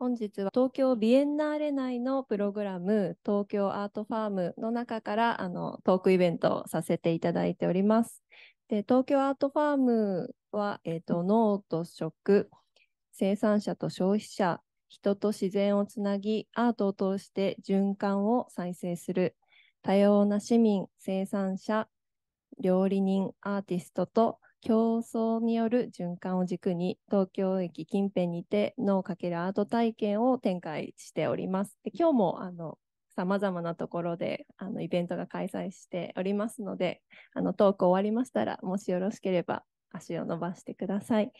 本日は東京ビエンナーレ内のプログラム東京アートファームの中からあのトークイベントをさせていただいております。で東京アートファームは、えーと、脳と食生産者と消費者人と自然をつなぎアートを通して循環を再生する多様な市民生産者料理人アーティストと競争による循環を軸に東京駅近辺にて脳×アート体験を展開しております。で今日もさま様々なところであのイベントが開催しておりますので、あのトーク終わりましたら、もしよろしければ足を伸ばしてください。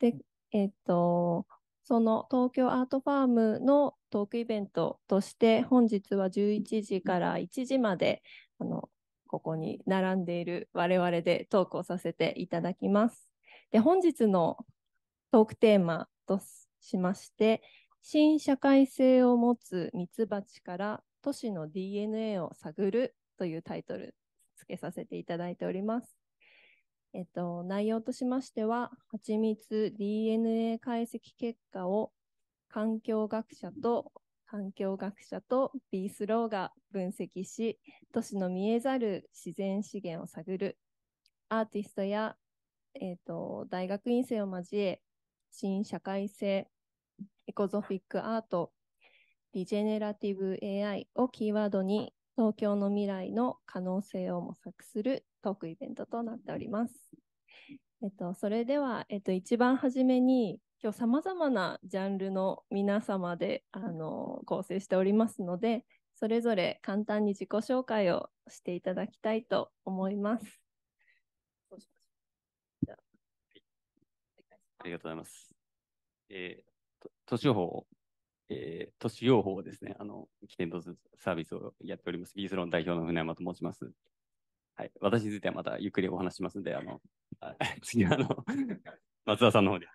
で、えっ、と、その東京アートファームのトークイベントとして、本日は11時から1時まで、あのここに並んでいる我々でトークをさせていただきます。で、本日のトークテーマとしまして、新社会性を持つミツバチから都市の DNA を探るというタイトル付けさせていただいております。えっと、内容としましては、蜂蜜 DNA 解析結果を環境学者と環境学者と B スローが分析し、都市の見えざる自然資源を探る、アーティストや、えーと、と大学院生を交え、新社会性、エコゾフィックアート、リジェネラティブ AI をキーワードに、東京の未来の可能性を模索するトークイベントとなっております。えっと、それでは、えっと、一番初めに、今日さまざまなジャンルの皆様であの構成しておりますので、それぞれ簡単に自己紹介をしていただきたいと思います。ありがとうございます。えー、都市予報、えー、都市用法ですね、あの、起点とサービスをやっております、ビースロン代表の船山と申します。はい、私についてはまたゆっくりお話しますので、あの、次はあの、松田さんの方で。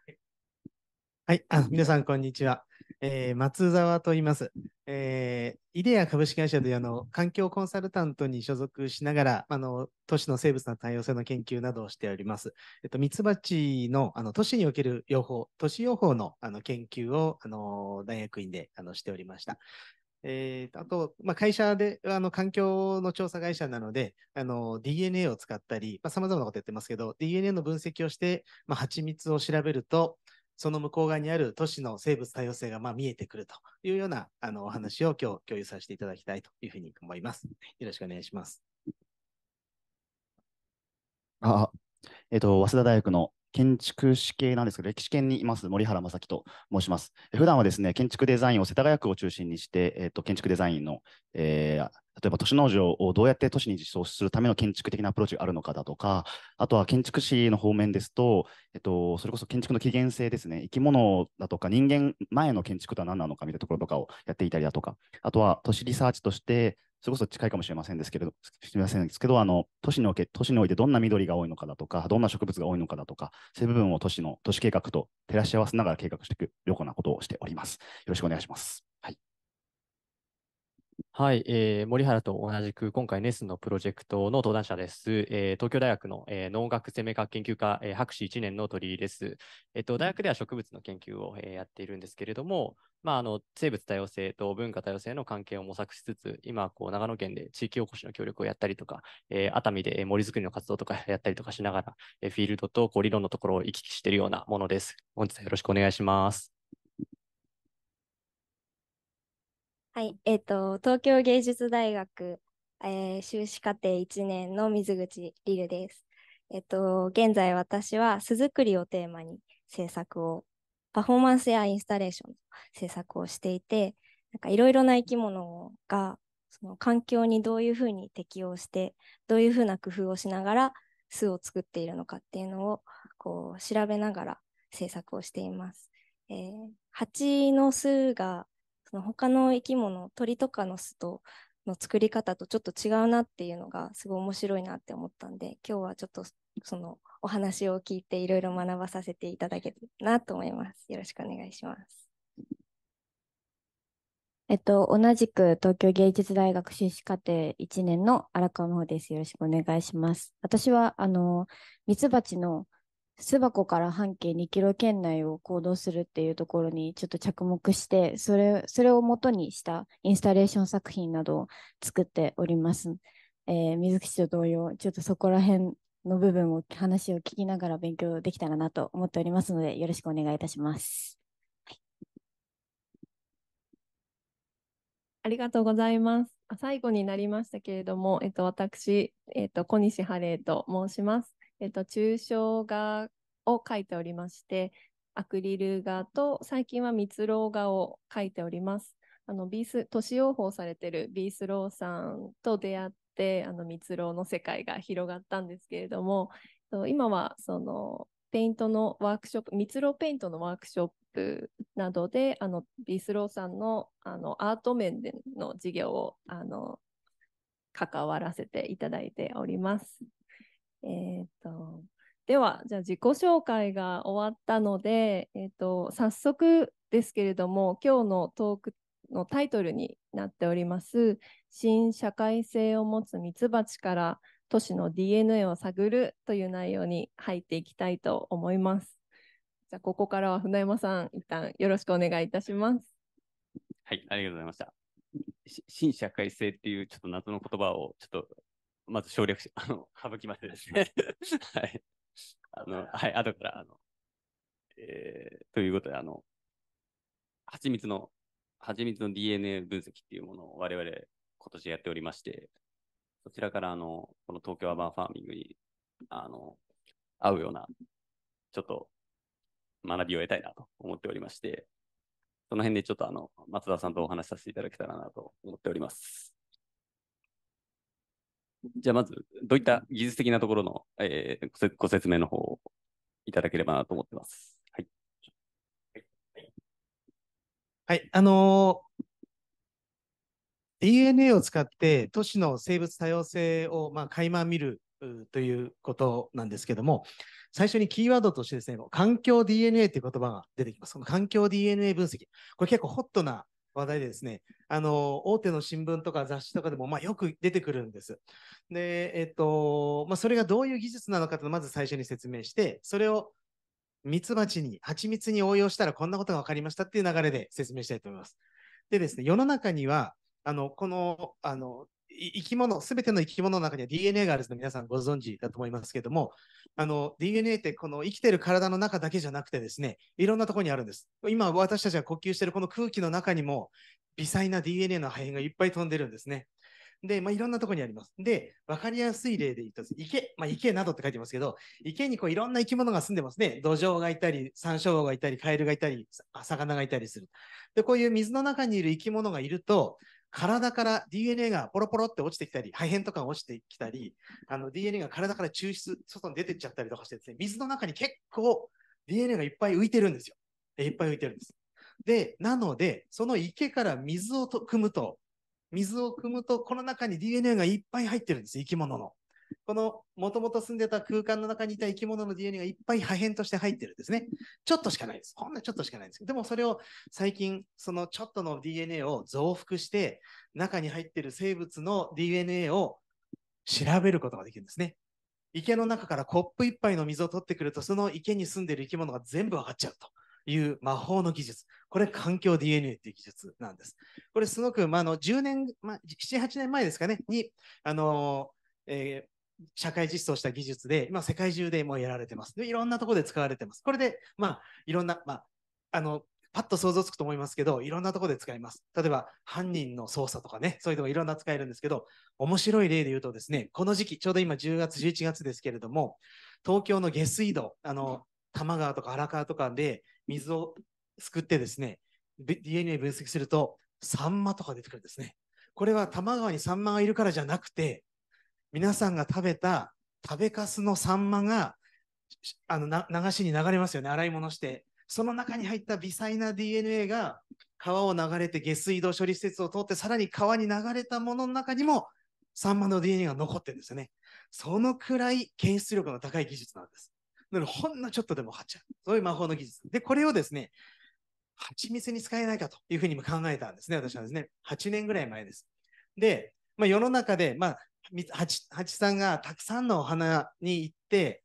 はい、あ皆さん、こんにちは。えー、松沢と言います。えー、イデア株式会社であの環境コンサルタントに所属しながら、あの都市の生物の多様性の研究などをしております。えっと、ミツバチのあの都市における養蜂、都市養蜂のあの研究をあの大学院であのしておりました。えー、あと、まあ、会社で、あの、環境の調査会社なので、あの、DNA を使ったり、まあ、様々なことやってますけど、DNA の分析をして、まあ、蜂蜜を調べると、その向こう側にある都市の生物多様性がまあ見えてくるというようなあのお話を今日共有させていただきたいというふうに思います。よろしくお願いします。あえっ、ー、と、早稲田大学の建築士系なんですけど、歴史研にいます、森原正樹と申します。普段はですね、建築デザインを世田谷区を中心にして、えっと、建築デザインの、えー、例えば都市農場をどうやって都市に実装するための建築的なアプローチがあるのかだとか、あとは建築士の方面ですと、えっと、それこそ建築の起源性ですね、生き物だとか人間前の建築とは何なのかみたいなところとかをやっていたりだとか、あとは都市リサーチとして、それこそ近いかもしれませんですけれど、すみませんですけど、あの都市におけ都市においてどんな緑が多いのかだとか、どんな植物が多いのかだとか、そういう部分を都市の都市計画と照らし合わせながら計画していくようなことをしております。よろしくお願いします。はい、えー、森原と同じく、今回ネスのプロジェクトの登壇者です。えー、東京大学の、えー、農学生命学研究科、えー、博士1年の鳥居です。えっ、ー、と、大学では植物の研究を、えー、やっているんですけれども、まあ、あの生物多様性と文化多様性の関係を模索しつつ、今、こう長野県で地域おこしの協力をやったりとか、えー、熱海で森づくりの活動とか やったりとかしながら、えー、フィールドとこう理論のところを行き来しているようなものです。本日はよろしくお願いします。はい、えっ、ー、と、東京芸術大学、えー、修士課程1年の水口りルです。えっ、ー、と、現在私は巣作りをテーマに制作を、パフォーマンスやインスタレーションの制作をしていて、なんかいろいろな生き物がその環境にどういうふうに適応して、どういうふうな工夫をしながら巣を作っているのかっていうのをこう調べながら制作をしています。えー、蜂の巣がその他の生き物鳥とかの巣との作り方とちょっと違うなっていうのがすごい面白いなって思ったんで今日はちょっとそのお話を聞いていろいろ学ばさせていただけるなと思います。よろしくお願いします。えっと、同じく東京芸術大学修士課程1年の荒川真帆です。よろしくお願いします。私は、あの、ミツバチの巣箱から半径2キロ圏内を行動するっていうところにちょっと着目してそれそれを元にしたインスタレーション作品などを作っております。えー、水口と同様ちょっとそこら辺の部分を話を聞きながら勉強できたらなと思っておりますのでよろしくお願いいたします。はい、ありがとうございます。最後になりましたけれども、えっと、私、えっと、小西晴玲と申します。えっと、抽象画を描いておりまして、アクリル画と最近は蜜蝋画を描いております。あのビース都市養蜂されてるビースローさんと出会ってあの蜜蝋の世界が広がったんですけれども、今はそのペイントのワークショップ蜜蝋ペイントのワークショップなどであのビースローさんのあのアート面での事業をあの関わらせていただいております。えっ、と、では、じゃあ自己紹介が終わったので、えっ、と、早速ですけれども、今日のトークのタイトルになっております、新社会性を持つミツバチから都市の DNA を探るという内容に入っていきたいと思います。じゃあ、ここからは船山さん、一旦よろしくお願いいたします。はい、ありがとうございました。新社会性っていうちょっと謎の言葉をちょっとまず省略し、あの、省きましてですね。はい。あの、はい、後から、あの、えー、ということで、あの、蜂蜜の、蜂蜜の DNA 分析っていうものを我々、今年やっておりまして、そちらから、あの、この東京アバンファーミングに、あの、合うような、ちょっと、学びを得たいなと思っておりまして、その辺でちょっとあの、松田さんとお話しさせていただけたらなと思っております。じゃあまず、どういった技術的なところの、えー、ご説明の方をいただければなと思ってます。はい。はい、あのー、DNA を使って都市の生物多様性を、まあ、垣間見るということなんですけども、最初にキーワードとしてですね、環境 DNA という言葉が出てきます。この環境 DNA 分析。これ結構ホットな話題でですね、あの、大手の新聞とか雑誌とかでも、まあ、よく出てくるんです。で、えっと、まあ、それがどういう技術なのかというのをまず最初に説明して、それをミツバチに、蜂蜜に応用したらこんなことが分かりましたっていう流れで説明したいと思います。でですね、世の中には、あの、この、あの、生き物、すべての生き物の中には DNA があるの皆さんご存知だと思いますけども、あの DNA ってこの生きてる体の中だけじゃなくてですね、いろんなところにあるんです。今私たちが呼吸しているこの空気の中にも微細な DNA の破片がいっぱい飛んでるんですね。で、まあ、いろんなところにあります。で、わかりやすい例で言うと、池、まあ、池などって書いてますけど、池にこういろんな生き物が住んでますね。土壌がいたり、山椒がいたり、カエルがいたり、魚がいたりする。で、こういう水の中にいる生き物がいると、体から DNA がポロポロって落ちてきたり、破片とかが落ちてきたり、あの DNA が体から抽出、外に出てっちゃったりとかしてですね、水の中に結構 DNA がいっぱい浮いてるんですよ。いっぱい浮いてるんです。で、なので、その池から水をと汲むと、水を汲むと、この中に DNA がいっぱい入ってるんです、生き物の。このもともと住んでた空間の中にいた生き物の DNA がいっぱい破片として入ってるんですね。ちょっとしかないです。ほんのちょっとしかないんですけど、でもそれを最近、そのちょっとの DNA を増幅して、中に入ってる生物の DNA を調べることができるんですね。池の中からコップ一杯の水を取ってくると、その池に住んでる生き物が全部分かっちゃうと。いう魔法の技術。これ環境 DNA っていう技術なんです。これすごく、まあ、の10年、まあ、7、8年前ですかね、に、あのー、えー、社会実装した技術で、今世界中でもうやられてます。いろんなところで使われてます。これで、まあ、いろんな、まあ、あの、パッと想像つくと思いますけど、いろんなところで使います。例えば、犯人の捜査とかね、そういうのもいろんな使えるんですけど、面白い例で言うとですね、この時期、ちょうど今10月、11月ですけれども、東京の下水道、あの、多摩川とか荒川とかで水をすくってですね、DNA 分析すると、サンマとか出てくるんですね。これは多摩川にサンマがいるからじゃなくて、皆さんが食べた食べかすのサンマがあの流しに流れますよね、洗い物して。その中に入った微細な DNA が川を流れて下水道処理施設を通ってさらに川に流れたものの中にもサンマの DNA が残ってるんですよね。そのくらい検出力の高い技術なんです。なのでほんのちょっとでもはっちゃう。そういう魔法の技術。で、これをですね、蜂蜜に使えないかというふうにも考えたんですね、私はですね。8年ぐらい前です。で、まあ、世の中で、まあ、蜂蜂さんがたくさんのお花に行って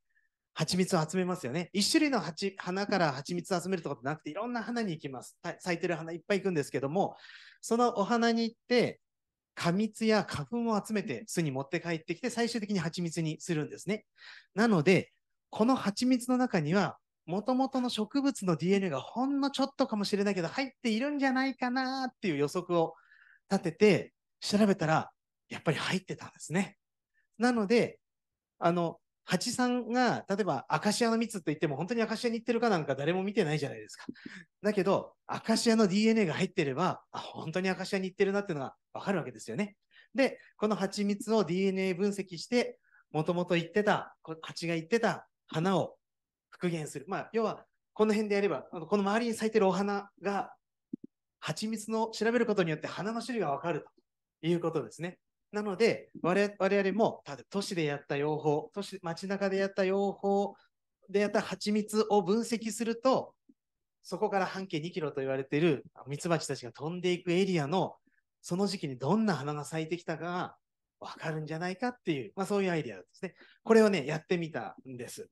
蜂蜜を集めますよね。一種類の花から蜂蜜を集めるとかってなくていろんな花に行きます。咲いてる花いっぱい行くんですけどもそのお花に行って過蜜や花粉を集めて巣に持って帰ってきて最終的に蜂蜜にするんですね。なのでこの蜂蜜の中にはもともとの植物の DNA がほんのちょっとかもしれないけど入っているんじゃないかなっていう予測を立てて調べたらやっぱり入ってたんですね。なので、あの、蜂さんが、例えば、アカシアの蜜って言っても、本当にアカシアに行ってるかなんか誰も見てないじゃないですか。だけど、アカシアの DNA が入ってれば、あ、本当にアカシアに行ってるなっていうのがわかるわけですよね。で、この蜂蜜を DNA 分析して、もともと言ってた、蜂が言ってた花を復元する。まあ、要は、この辺でやれば、この周りに咲いてるお花が、蜂蜜の調べることによって花の種類がわかるということですね。なので、我々も、都市でやった養蜂、都市、街中でやった養蜂でやった蜂蜜を分析すると、そこから半径2キロと言われているミツバチたちが飛んでいくエリアの、その時期にどんな花が咲いてきたかがわかるんじゃないかっていう、まあそういうアイデアですね。これをね、やってみたんです。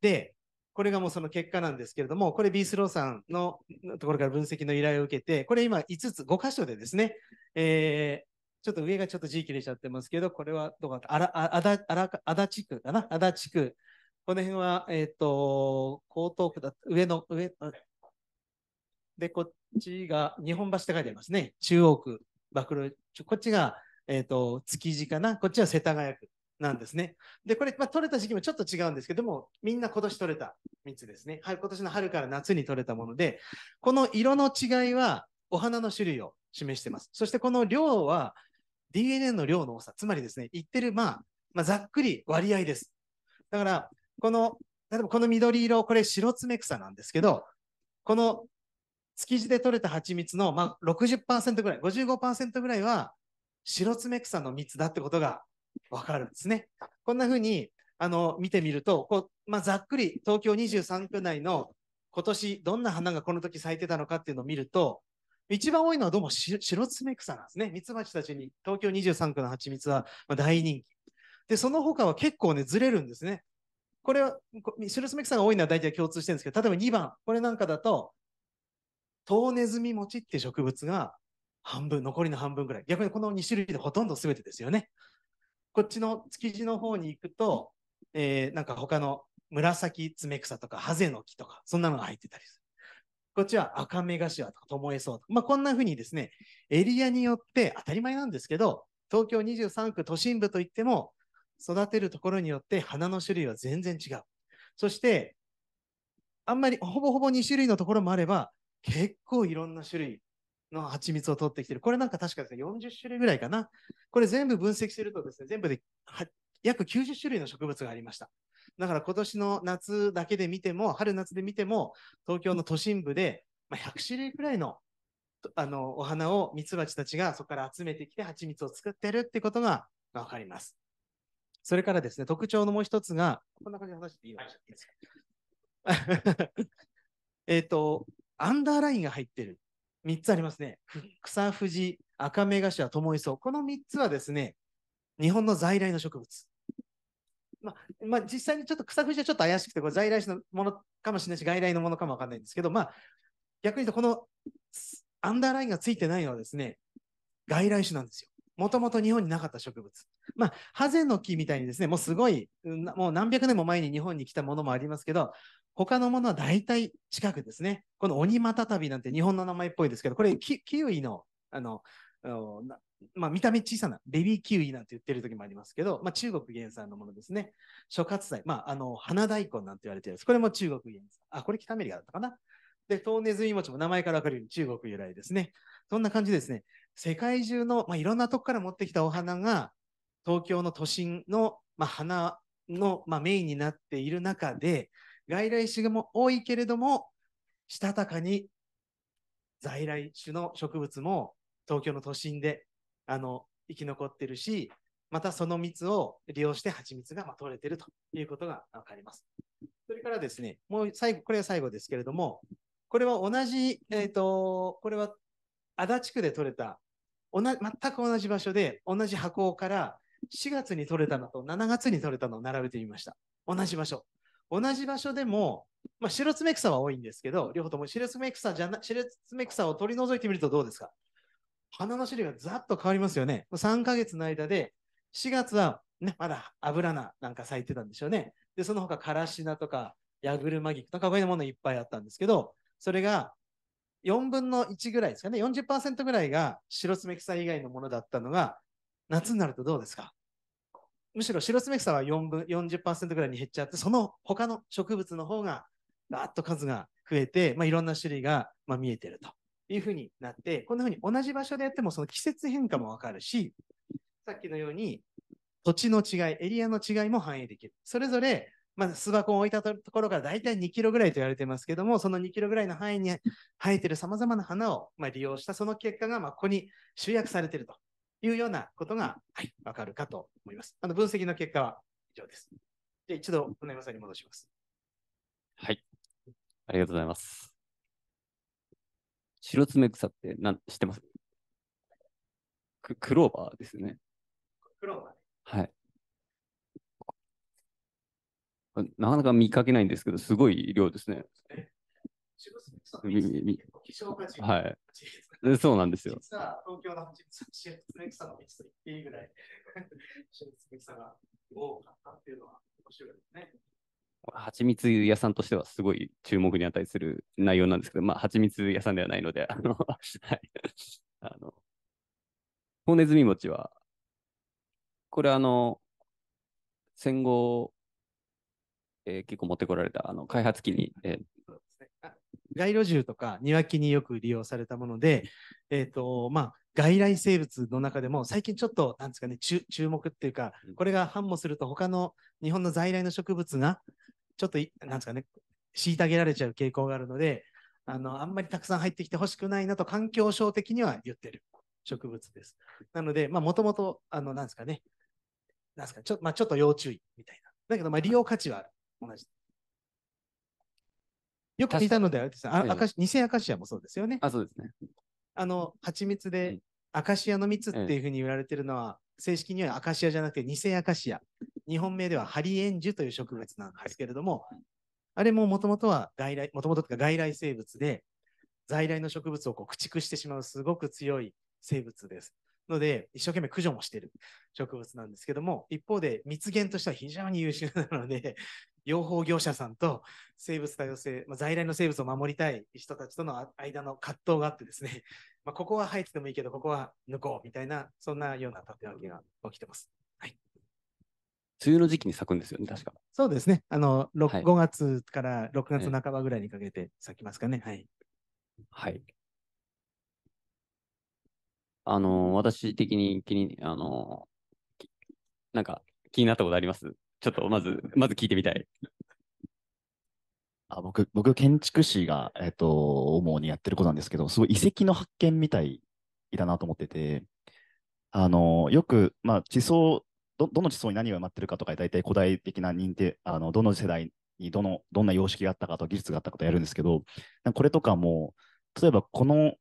で、これがもうその結果なんですけれども、これビースローさんのところから分析の依頼を受けて、これ今5つ、5箇所でですね、えちょっと上がちょっと字切れちゃってますけど、これはどうかあら、あだ、あら、あだ地区かな足立区。この辺は、えっ、ー、と、江東区だ、上の、上、で、こっちが日本橋って書いてありますね。中央区、暴露、こっちが、えっ、ー、と、築地かなこっちは世田谷区なんですね。で、これ、まあ、取れた時期もちょっと違うんですけども、みんな今年取れた3つですね。はい、今年の春から夏に取れたもので、この色の違いはお花の種類を示してます。そしてこの量は DNA の量の多さ、つまりですね、言ってる、まあ、まあ、ざっくり割合です。だから、この、例えばこの緑色、これ白爪草なんですけど、この築地で採れた蜂蜜の、まあ60、ぐらい、55%ぐらいは白爪草の蜜だってことがわかるんですね。こんな風に、あの、見てみると、こう、まあ、ざっくり東京23区内の今年どんな花がこの時咲いてたのかっていうのを見ると、一番多いのはどうも白爪草なんですね。ミツバチたちに、東京23区の蜂蜜は大人気。で、その他は結構ね、ずれるんですね。これは、白爪草が多いのは大体共通してるんですけど、例えば2番、これなんかだと、トウネズミ餅って植物が半分、残りの半分ぐらい。逆にこの2種類でほとんど全てですよね。こっちの築地の方に行くと、えー、なんか他の紫爪草とかハゼの木とか、そんなのが入ってたりする。こっちは赤目頭とか、ともえそうとか、まあ、こんなふうにですね、エリアによって当たり前なんですけど、東京23区都心部といっても、育てるところによって花の種類は全然違う。そして、あんまりほぼほぼ2種類のところもあれば、結構いろんな種類の蜂蜜を取ってきてる。これなんか確かですね、40種類ぐらいかな。これ全部分析するとですね、全部で約90種類の植物がありました。だから今年の夏だけで見ても、春夏で見ても、東京の都心部で、ま100種類くらいのあのお花をミツバチたちがそこから集めてきて蜂蜜を作ってるってことが分かります。それからですね、特徴のもう一つが、こんな感じで話していいの、はい、えっと、アンダーラインが入ってる。3つありますね。草、藤、赤目頭、ともいそ。この3つはですね、日本の在来の植物。まあ、まあ、実際にちょっと草藤はちょっと怪しくて、これ在来種のものかもしれないし、外来のものかもわかんないんですけど、まあ、逆に言うと、このアンダーラインがついてないのはですね、外来種なんですよ。もともと日本になかった植物。まあ、ハゼの木みたいにですね、もうすごい、もう何百年も前に日本に来たものもありますけど、他のものは大体近くですね。このオニマタタビなんて日本の名前っぽいですけど、これキウイの、あの、まあ、見た目小さなベビーキウイなんて言ってる時もありますけど、まあ、中国原産のものですね。諸葛菜、まあ、あの花大根なんて言われてるやつ。これも中国原産。あ、これ北アメリカだったかな。で、トーネズミ餅も名前からわかるように中国由来ですね。そんな感じですね。世界中の、まあ、いろんなとこから持ってきたお花が、東京の都心の、まあ、花の、まあ、メインになっている中で、外来種も多いけれども、したたかに在来種の植物も東京の都心であの生き残ってるし、またその蜜を利用して蜂蜜が取れてるということが分かります。それからですね、もう最後、これは最後ですけれども、これは同じ、えっ、ー、と、これは足立区で取れた、同じ全く同じ場所で、同じ箱から4月に取れたのと7月に取れたのを並べてみました。同じ場所。同じ場所でも、まあ、白爪草は多いんですけど、両方とも白爪草じゃな、白爪草を取り除いてみるとどうですか花の種類がざっと変わりますよね。3ヶ月の間で、4月は、ね、まだアブラナなんか咲いてたんでしょうね。で、その他、カラシナとか、ヤグルマギクとか、こういうものいっぱいあったんですけど、それが4分の1ぐらいですかね、40%ぐらいが白爪草以外のものだったのが、夏になるとどうですかむしろ白爪草は4分40%ぐらいに減っちゃって、その他の植物の方が、ばーッと数が増えて、まあ、いろんな種類が、まあ、見えてると。いうふうになって、こんなふうに同じ場所でやってもその季節変化もわかるし、さっきのように土地の違い、エリアの違いも反映できる。それぞれ、まあ、巣箱を置いたところから大体2キロぐらいと言われてますけども、その2キロぐらいの範囲に生えてる様々な花を、まあ、利用したその結果が、まあ、ここに集約されているというようなことが、はい、わかるかと思います。あの分析の結果は以上です。じゃ一度、船山さんに戻します。はい。ありがとうございます。白爪草ってなん知ってますククローバーですね。クローバーはい。なかなか見かけないんですけど、すごい量ですね。白爪草希少価値はい。実そうなんですよ。実は東京の白爪草の蜜と言っていいぐらい白爪草が多かったっていうのは面白いですね。蜂蜜屋さんとしてはすごい注目に値する内容なんですけど、まあ、蜂蜜屋さんではないので、あの、はい。あの、ホネズミ餅は、これあの、戦後、えー、結構持ってこられた、あの、開発機に、えー、街路樹とか庭木によく利用されたもので、えっ、ー、と、まあ、外来生物の中でも最近ちょっと、なんですかね、注目っていうか、これが反もすると他の日本の在来の植物がちょっと、なんですかね、虐げられちゃう傾向があるので、あの、あんまりたくさん入ってきてほしくないなと環境省的には言ってる植物です。なので、まあ、もともと、あの、なんですかね、なんですか、ちょ,、まあ、ちょっと要注意みたいな。だけど、まあ、利用価値は同じ。よく聞いたのであれですあ、アカシ、偽アカシアもそうですよね。あ、そうですね。あの、蜂蜜で、アカシアの蜜っていうふうに言われてるのは、正式にはアカシアじゃなくてニセアカシア日本名ではハリエンジュという植物なんですけれども、はい、あれももともとは外来もともとか外来生物で在来の植物をこう駆逐してしまうすごく強い生物です。ので、一生懸命駆除もしてる植物なんですけども、一方で蜜源としては非常に優秀なので、養蜂業者さんと生物多様性、まあ、在来の生物を守りたい人たちとの間の葛藤があってですね、まあ、ここは入っててもいいけど、ここは抜こうみたいな、そんなような縦分けが起きてます。はい。梅雨の時期に咲くんですよね、確か。そうですね。あの、5月から6月半ばぐらいにかけて咲きますかね。はい。はい。あの、私的に気に、あの、なんか気になったことありますちょっとまず、まず聞いてみたい。あ僕、僕、建築士が、えっ、と、主にやってることなんですけど、すごい遺跡の発見みたいだなと思ってて、あの、よく、まあ、地層、どどの地層に何が埋まってるかとか、大体古代的な認定、あの、どの世代にどの、どんな様式があったかと技術があったかとやるんですけど、これとかも、例えばこの、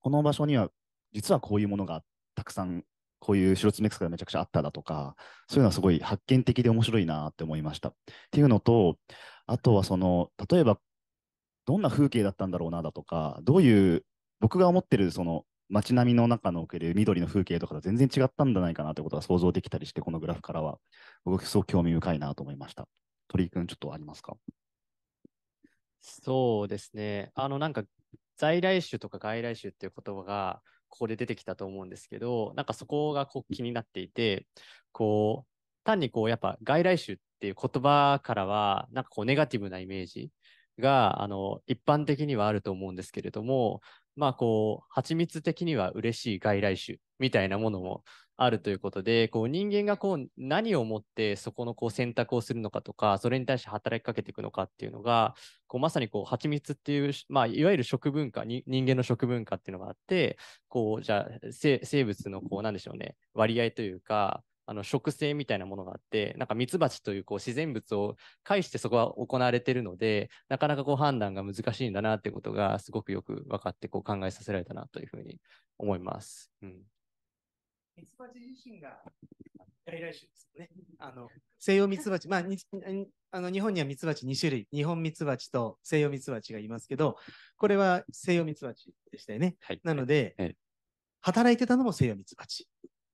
この場所には、実はこういうものがたくさんこういう白爪草がめちゃくちゃあっただとか、そういうのはすごい発見的で面白いなって思いました。っていうのと、あとはその、例えば、どんな風景だったんだろうなだとか、どういう、僕が思ってるその街並みの中のおける緑の風景とかと全然違ったんじゃないかなということが想像できたりして、このグラフからは、僕すごく興味深いなと思いました。鳥居君、ちょっとありますかそうですね。あの、なんか、在来種とか外来種っていう言葉が、ここで出てきたと思うんですけど、なんかそこがこう気になっていて、こう、単にこう、やっぱ外来種っていう言葉からは、なんかこう、ネガティブなイメージが、あの、一般的にはあると思うんですけれども、まあこう、蜂蜜的には嬉しい外来種みたいなものもあるということで、こう人間がこう何をもってそこのこう選択をするのかとか、それに対して働きかけていくのかっていうのが、こうまさにこう蜂蜜っていう、まあ、いわゆる食文化に、人間の食文化っていうのがあって、こうじゃあ生物のこうなんでしょうね、割合というか、あの植生みたいなものがあって、なんかミツバチというこう自然物を介してそこは行われてるので、なかなかこう判断が難しいんだなっていうことがすごくよく分かってこう考えさせられたなというふうに思います。うんミツバチ自身が外来種ですね。あの西洋ミツバチ、まあ、あの日本にはミツバチ2種類、日本ミツバチと西洋ミツバチがいますけど、これは西洋ミツバチでしたよね。はい、なので、はい、働いてたのも西洋ミツバチ。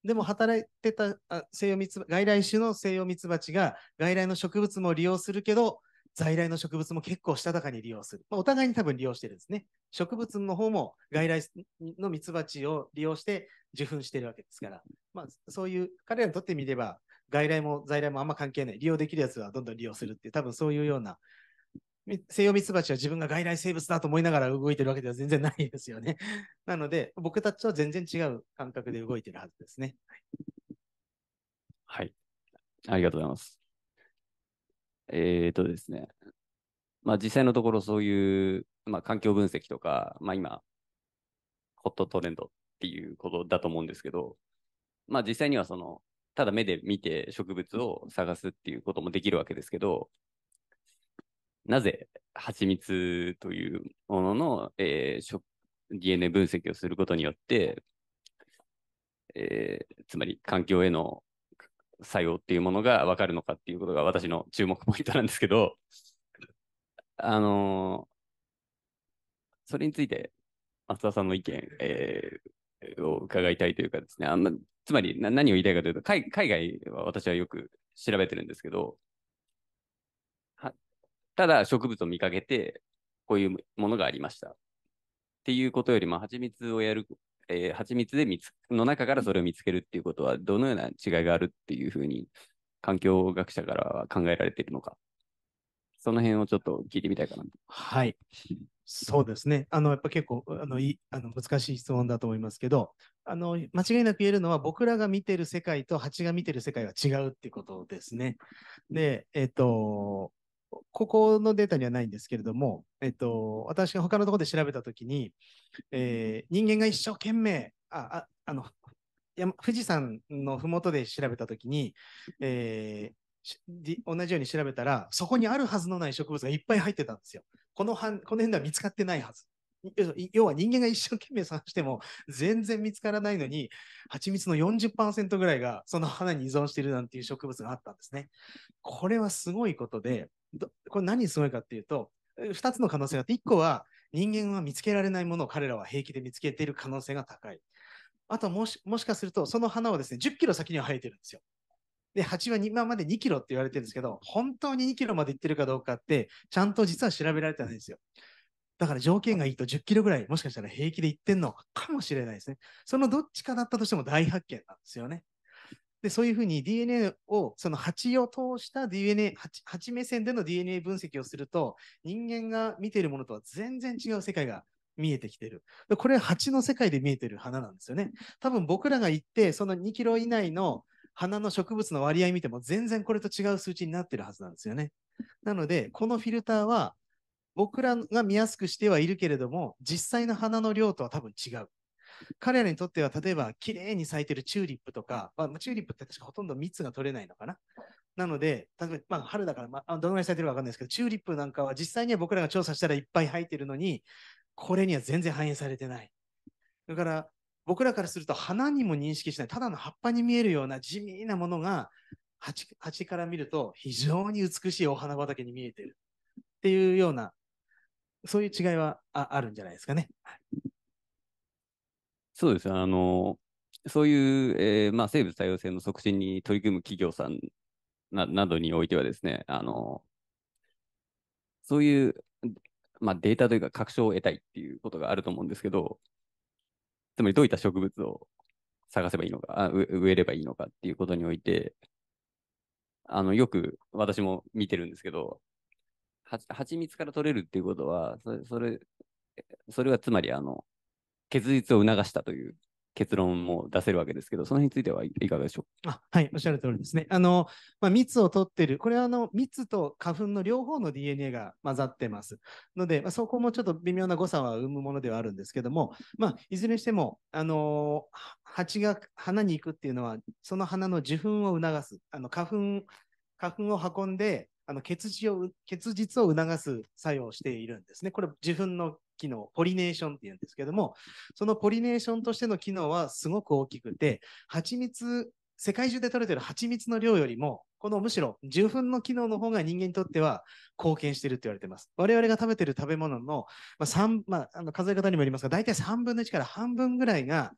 でも働いてたあ西洋ミツ外来種の西洋ミツバチが外来の植物も利用するけど、在来の植物も結構したたかに利用する。まあ、お互いに多分利用してるんですね。植物の方も外来のミツバチを利用して受粉してるわけですから、まあ、そういう彼らにとってみれば、外来も在来もあんま関係ない。利用できるやつはどんどん利用するっていう、多分そういうような。西洋ミツバチは自分が外来生物だと思いながら動いてるわけでは全然ないですよね。なので、僕たちは全然違う感覚で動いてるはずですね。はい。ありがとうございます。えっ、ー、とですね、まあ実際のところそういう、まあ環境分析とか、まあ今、ホットトレンドっていうことだと思うんですけど、まあ実際にはその、ただ目で見て植物を探すっていうこともできるわけですけど、なぜ蜂蜜というものの、えー、DNA 分析をすることによって、えー、つまり環境への作用っていうものが分かるのかっていうことが私の注目ポイントなんですけど、あのー、それについて松田さんの意見、えー、を伺いたいというかですね、あんまつまり何を言いたいかというと海、海外は私はよく調べてるんですけど、ただ植物を見かけて、こういうものがありました。っていうことよりも、蜂蜜をやるえー、蜂蜜で蜜の中からそれを見つけるっていうことは、どのような違いがあるっていうふうに、環境学者からは考えられているのか、その辺をちょっと聞いてみたいかな。はい。そうですね。あの、やっぱ結構、あの、いあの難しい質問だと思いますけど、あの、間違いなく言えるのは、僕らが見てる世界と蜂が見てる世界は違うっていうことですね。で、えっ、ー、と、ここのデータにはないんですけれども、えっと、私が他のところで調べたときに、えー、人間が一生懸命、あ、ああの、富士山のふもとで調べたときに、えー、同じように調べたら、そこにあるはずのない植物がいっぱい入ってたんですよ。このはこの辺では見つかってないはず。要は人間が一生懸命探しても全然見つからないのに蜂蜜の40%ぐらいがその花に依存しているなんていう植物があったんですね。これはすごいことでこれ何すごいかっていうと、2つの可能性があって、1個は人間は見つけられないものを彼らは平気で見つけている可能性が高い。あともし、もしかすると、その花はですね、10キロ先には生えてるんですよ。で、蜂は今まで2キロって言われてるんですけど、本当に2キロまで行ってるかどうかって、ちゃんと実は調べられてないんですよ。だから条件がいいと10キロぐらい、もしかしたら平気で行ってんのかもしれないですね。そのどっちかだったとしても大発見なんですよね。で、そういうふうに DNA を、その蜂を通した DNA、蜂目線での DNA 分析をすると、人間が見ているものとは全然違う世界が見えてきてる。でこれ、蜂の世界で見えてる花なんですよね。多分僕らが行って、その2キロ以内の花の植物の割合見ても、全然これと違う数値になってるはずなんですよね。なので、このフィルターは、僕らが見やすくしてはいるけれども、実際の花の量とは多分違う。彼らにとっては、例えば、綺麗に咲いてるチューリップとか、まあ、チューリップってほとんど蜜が取れないのかな。なので、例えば、まあ、春だから、まあ、どのぐらい咲いてるかわかんないですけど、チューリップなんかは実際には僕らが調査したらいっぱい生えてるのに、これには全然反映されてない。だから、僕らからすると花にも認識しない、ただの葉っぱに見えるような地味なものが、蜂から見ると非常に美しいお花畑に見えてるっていうような、そういう違いはあるんじゃないですかね。はいそうですあの、そういう、えー、まあ、生物多様性の促進に取り組む企業さんななどにおいてはですね、あのそういう、まあ、データというか確証を得たいっていうことがあると思うんですけど、つまりどういった植物を探せばいいのか、あ植えればいいのかっていうことにおいて、あのよく私も見てるんですけど、は蜂蜜から取れるっていうことは、それ、それ、それはつまりあの、結実を促したという結論も出せるわけですけど、その辺についてはいかがでしょうあはい、おっしゃる通りですね。あのまあ、蜜を取ってる、これはあの蜜と花粉の両方の DNA が混ざってます。ので、まあ、そこもちょっと微妙な誤差は生むものではあるんですけども、まあ、いずれにしても、あの蜂が花に行くっていうのは、その花の受粉を促す、あの花粉花粉を運んで、あの結実を結実を促す作用をしているんですね。これ、受粉の機能、ポリネーションっていうんですけども、そのポリネーションとしての機能はすごく大きくて、蜂蜜、世界中で取れてる蜂蜜の量よりも、このむしろ受粉の機能の方が人間にとっては貢献してるって言われてます。我々が食べてる食べ物の、まあ、3、まあ、あの数え方にもよりますが、大体3分の1から半分ぐらいが、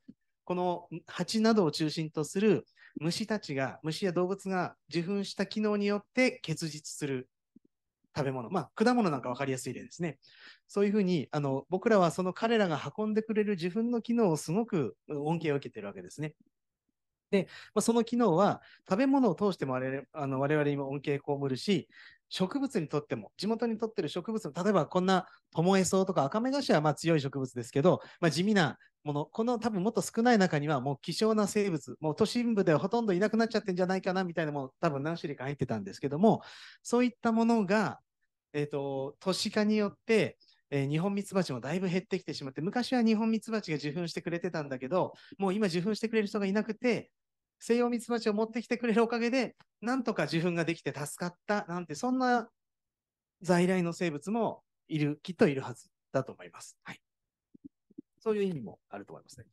この蜂などを中心とする虫たちが、虫や動物が受粉した機能によって結実する食べ物、まあ、果物なんか分かりやすい例ですね。そういうふうにあの僕らはその彼らが運んでくれる自分の機能をすごく恩恵を受けてるわけですね。で、まあ、その機能は食べ物を通しても我々我々にも恩恵被るし、植物にとっても、地元にとってる植物例えばこんなトモエソウとかアカメガシはまあ強い植物ですけど、まあ、地味なもの、この多分もっと少ない中にはもう希少な生物、もう都心部ではほとんどいなくなっちゃってんじゃないかなみたいなも多分何種類か入ってたんですけども、そういったものが、えっ、ー、と、都市化によって、えー、日本ミツバチもだいぶ減ってきてしまって、昔は日本ミツバチが受粉してくれてたんだけど、もう今受粉してくれる人がいなくて、西洋ミツバチを持ってきてくれるおかげで、なんとか受粉ができて助かったなんて、そんな在来の生物もいる、きっといるはずだと思います。はい。そういう意味もあると思いますね。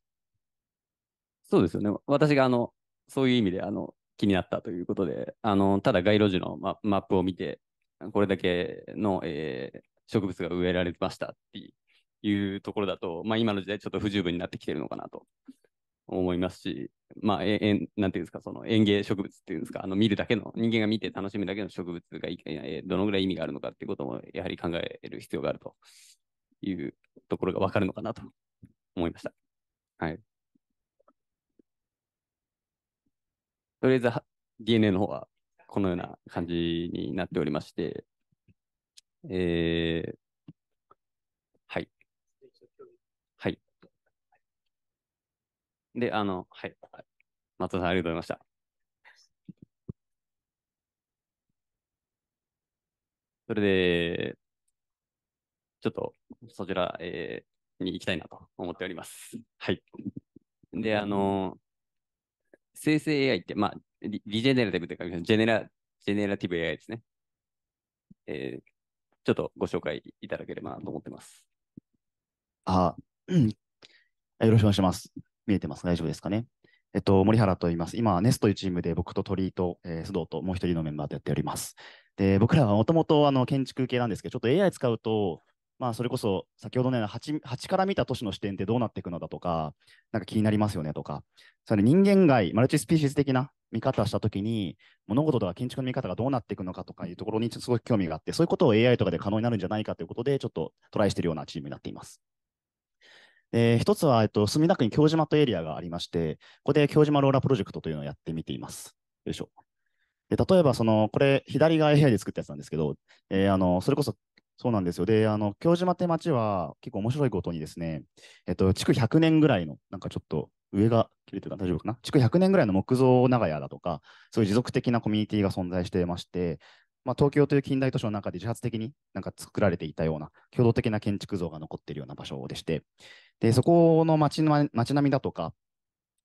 そうですよね。私があの、そういう意味であの気になったということで、あのただ街路樹のママップを見て、これだけの、えー、植物が植えられましたっていうところだと、まあ、今の時代ちょっと不十分になってきてるのかなと思いますし、まあ、ええなんていうんですか、その園芸植物っていうんですか、あの見るだけの、人間が見て楽しむだけの植物がい、どのぐらい意味があるのかっていうことも、やはり考える必要があるというところが分かるのかなと思いました。はい。とりあえず DNA の方はこのような感じになっておりまして、えー、で、あの、はい。松田さん、ありがとうございました。それで、ちょっとそちら、えー、に行きたいなと思っております。はい。で、あの生成 AI って、まあ、リジェネラティブというか、ジェネラ、ジェネラティブ AI ですね。えー、ちょっとご紹介いただければなと思ってます。あ、よろしくお願いします。見えてます。大丈夫ですかね。えっと、森原と言います。今、ネスというチームで僕と鳥居と、えー、須藤ともう一人のメンバーでやっております。で、僕らはもともとあの建築系なんですけど、ちょっと AI 使うと、まあ、それこそ先ほどのような8から見た都市の視点ってどうなっていくのだとか、なんか気になりますよねとか、それ人間外、マルチスピーシーズ的な見方をしたときに、物事とか建築の見方がどうなっていくのかとかいうところにすごく興味があって、そういうことを AI とかで可能になるんじゃないかということで、ちょっとトライしているようなチームになっています。えー、一つは、えっと、墨田区に京島とエリアがありまして、ここで京島ローラープロジェクトというのをやってみています。よいしょ。で例えば、その、これ、左側 AI で作ったやつなんですけど、えー、あの、それこそ、そうなんですよ。で、あの、京島って町は結構面白いことにですね、えっと、築100年ぐらいの、なんかちょっと上が切れてるか大丈夫かな築100年ぐらいの木造長屋だとか、そういう持続的なコミュニティが存在していまして、まあ、東京という近代都市の中で自発的になんか作られていたような共同的な建築像が残っているような場所でして、でそこの街の街並みだとか、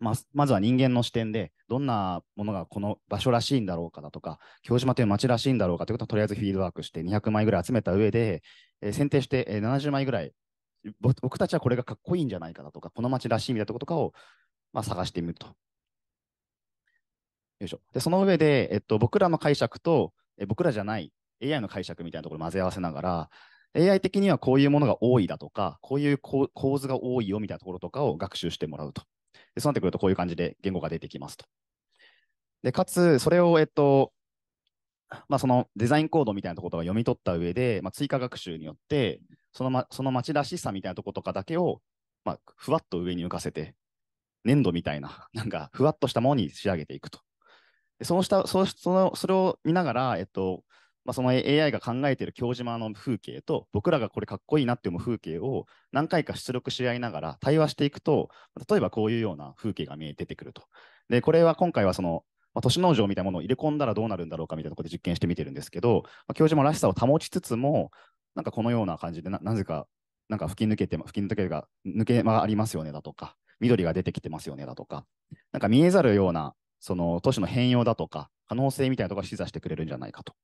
まあ、まずは人間の視点で、どんなものがこの場所らしいんだろうかだとか、京島という街らしいんだろうかということをとりあえずフィードバックして200枚ぐらい集めた上で、えー、選定して70枚ぐらい、僕たちはこれがかっこいいんじゃないかだとか、この街らしいみたいなこととかを、まあ、探してみると。よいしょでその上で、えっと、僕らの解釈とえ僕らじゃない AI の解釈みたいなところを混ぜ合わせながら、AI 的にはこういうものが多いだとか、こういう構図が多いよみたいなところとかを学習してもらうと。でそうなってくると、こういう感じで言語が出てきますと。で、かつ、それを、えっと、まあ、そのデザインコードみたいなところが読み取った上で、まあ、追加学習によって、その,、ま、その町らしさみたいなところとかだけを、まあ、ふわっと上に浮かせて、粘土みたいな、なんかふわっとしたものに仕上げていくと。その下、そそのそれを見ながら、えっとまあ、その AI が考えている京島の風景と、僕らがこれかっこいいなって思う風景を何回か出力し合いながら対話していくと、例えばこういうような風景が見えて出てくると。で、これは今回はその、まあ、都市農場みたいなものを入れ込んだらどうなるんだろうかみたいなところで実験してみてるんですけど、まあ、京島らしさを保ちつつも、なんかこのような感じでな、なぜか、なんか吹き抜けて、吹き抜けが抜け間がありますよねだとか、緑が出てきてますよねだとか、なんか見えざるようなその都市の変容だとか、可能性みたいなところを示唆してくれるんじゃないかと。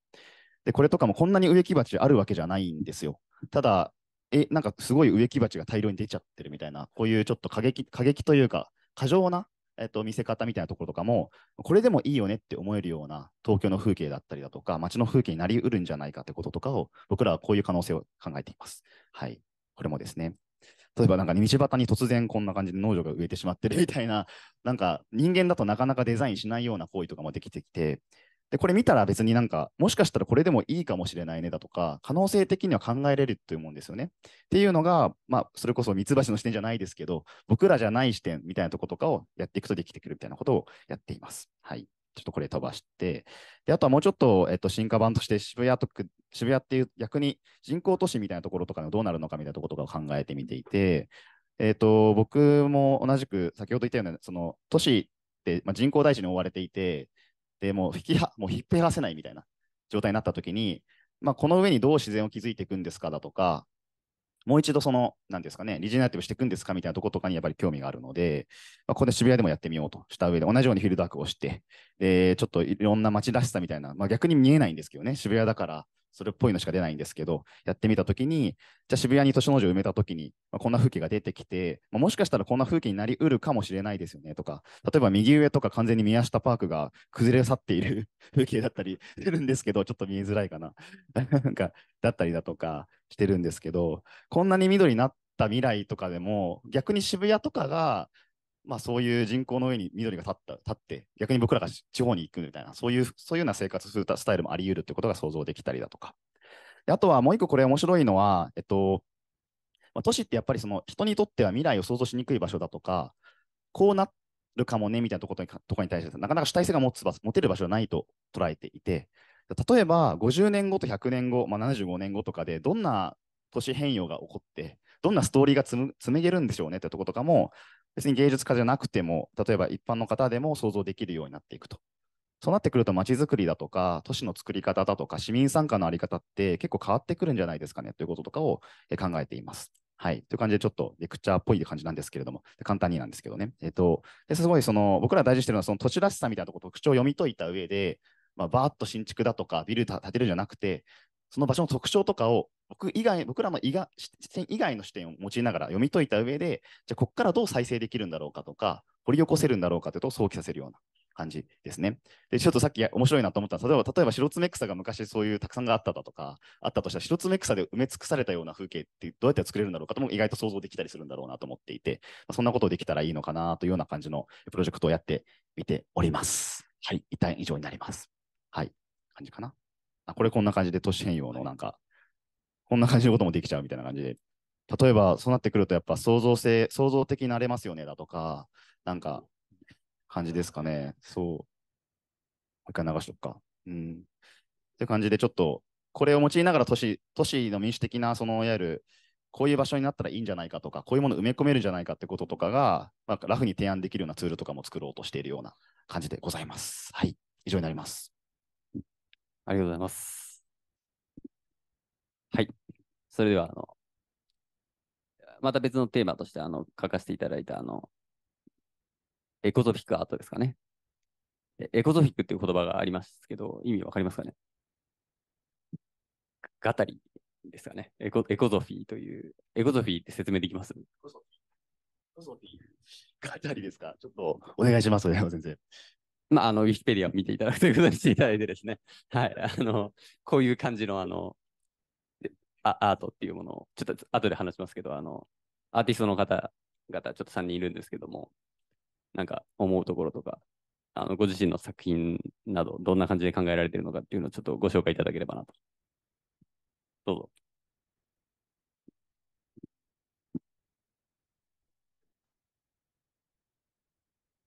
で、これとかもこんなに植木鉢あるわけじゃないんですよ。ただ、え、なんかすごい植木鉢が大量に出ちゃってるみたいな、こういうちょっと過激過激というか、過剰な、えっと、見せ方みたいなところとかも、これでもいいよねって思えるような東京の風景だったりだとか、街の風景になりうるんじゃないかってこととかを、僕らはこういう可能性を考えています。はい。これもですね。例えばなんか道端に突然こんな感じで農場が植えてしまってるみたいな、なんか人間だとなかなかデザインしないような行為とかもできてきて、で、これ見たら別になんか、もしかしたらこれでもいいかもしれないねだとか、可能性的には考えれると思うんですよね。っていうのが、まあ、それこそ三橋の視点じゃないですけど、僕らじゃない視点みたいなとことかをやっていくとできてくるみたいなことをやっています。はい。ちょっとこれ飛ばして、で、あとはもうちょっと、えっと、進化版として渋谷とく、渋谷っていう逆に人工都市みたいなところとかのどうなるのかみたいなところとかを考えてみていて、えっと、僕も同じく先ほど言ったような、その都市って、まあ、人工大地に覆われていて、で、もう引きは、もう引っ張らせないみたいな状態になった時に、まあ、この上にどう自然を築いていくんですかだとか、もう一度その、なんですかね、リジェネラティブしていくんですかみたいなとことかにやっぱり興味があるので、まあ、ここで渋谷でもやってみようとした上で、同じようにフィールドワークをして、で、ちょっといろんな街らしさみたいな、まあ、逆に見えないんですけどね、渋谷だから、それっぽいのしか出ないんですけど、やってみたときに、じゃあ渋谷に年の字を埋めたときに、まあ、こんな風景が出てきて、まあ、もしかしたらこんな風景になりうるかもしれないですよねとか、例えば右上とか完全に宮下パークが崩れ去っている 風景だったりするんですけど、ちょっと見えづらいかな。なんか、だったりだとかしてるんですけど、こんなに緑になった未来とかでも、逆に渋谷とかがまあ、そういう人口の上に緑が立った立って逆に僕らが地方に行くみたいなそういうそういうような生活するスタイルもあり得るってことが想像できたりだとかあとはもう一個これ面白いのは、えっとまあ、都市ってやっぱりその人にとっては未来を想像しにくい場所だとかこうなるかもねみたいなところにとこに対してなかなか主体性が持つ持てる場所はないと捉えていて例えば50年後と100年後、まあ、75年後とかでどんな都市変容が起こってどんなストーリーが紡げるんでしょうねってとことかも別に芸術家じゃなくても、例えば一般の方でも想像できるようになっていくと。そうなってくると、街づくりだとか、都市の作り方だとか、市民参加のあり方って結構変わってくるんじゃないですかねということとかを考えています。はい。という感じで、ちょっとレクチャーっぽい感じなんですけれども、簡単になんですけどね。えっ、ー、と、すごいその、僕ら大事してるのは、その土地らしさみたいなとこ特徴を読み解いた上で、まあ、バーッと新築だとかビル建てるんじゃなくて、その場所の特徴とかを僕以外僕らの以が視点以外の視点を用いながら読み解いた上で、じゃあ、ここからどう再生できるんだろうかとか、掘り起こせるんだろうかというと、想起させるような感じですね。で、ちょっとさっき面白いなと思ったのは、例えば、例えば白爪草が昔そういうたくさんがあっただとか、あったとしたら、白爪草で埋め尽くされたような風景ってどうやって作れるんだろうかとも意外と想像できたりするんだろうなと思っていて、そんなことできたらいいのかなというような感じのプロジェクトをやってみております。はい、一旦以上になります。はい、感じかな。あ、これこんな感じで都市変容のなんか、こんな感じのこともできちゃうみたいな感じで、例えばそうなってくるとやっぱ創造性、創造的になれますよねだとか、なんか感じですかね。そう。もう一回流しとくか。うん。って感じでちょっと、これを用いながら都市、都市の民主的な、そのいわゆる、こういう場所になったらいいんじゃないかとか、こういうもの埋め込めるんじゃないかってこととかが、まあ、ラフに提案できるようなツールとかも作ろうとしているような感じでございます。はい。以上になります。ありがとうございます。はい。それでは、あの、また別のテーマとして、あの、書かせていただいた、あの、エコゾフィックアートですかね。エコゾフィックっていう言葉がありますけど、意味わかりますかねガタリですかねエコ。エコゾフィーという、エコゾフィーって説明できますエコゾフィーガタリですかちょっとお願いします、ね、先生。まあ、あの、ウィキペディアを見ていただくということにしていただいてですね、はい、あの、こういう感じの、あの、アートっていうものを、ちょっと後で話しますけど、あの、アーティストの方々、ちょっと3人いるんですけども、なんか思うところとか、あのご自身の作品など、どんな感じで考えられているのかっていうのをちょっとご紹介いただければなと。どうぞ。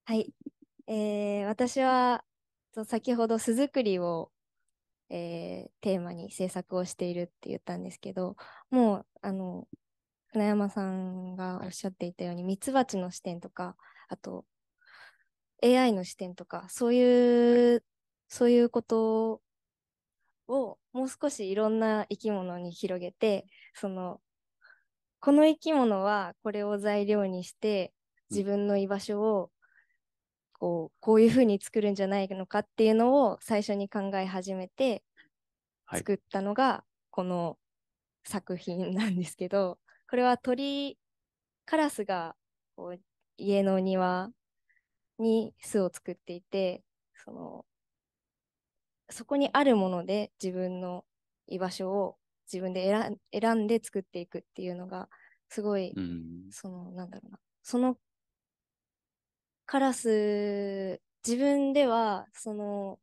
はい、えー、私は先ほど巣作りを、えー、テーマに制作をしているって言ったんですけどもうあの船山さんがおっしゃっていたようにミツバチの視点とかあと AI の視点とかそういうそういうことをもう少しいろんな生き物に広げてそのこの生き物はこれを材料にして自分の居場所をこうこういうふうに作るんじゃないのかっていうのを最初に考え始めて作ったのがこの作品なんですけど、はい、これは鳥カラスがこう家の庭に巣を作っていてそのそこにあるもので自分の居場所を自分で選んで作っていくっていうのがすごい、うん、そのなんだろうなそのカラス、自分では、その、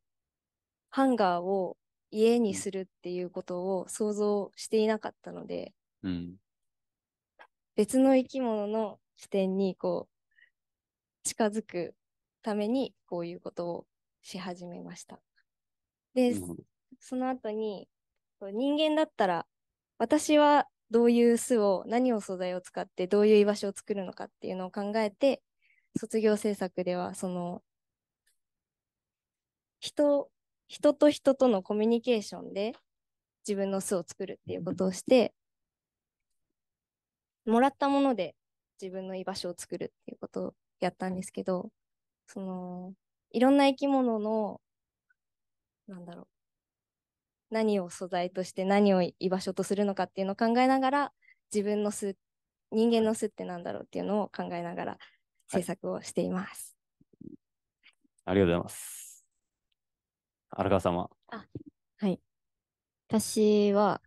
ハンガーを家にするっていうことを想像していなかったので、うん、別の生き物の視点にこう近づくためにこういうことをし始めました。で、うん、その後に人間だったら私はどういう巣を何を素材を使ってどういう居場所を作るのかっていうのを考えて卒業制作では、その、人、人と人とのコミュニケーションで自分の巣を作るっていうことをして、もらったもので自分の居場所を作るっていうことをやったんですけど、その、いろんな生き物の、なんだろう、何を素材として何を居場所とするのかっていうのを考えながら、自分の巣、人間の巣って何だろうっていうのを考えながら制作をしています。はい、ありがとうございます。荒川様。あはい。私は、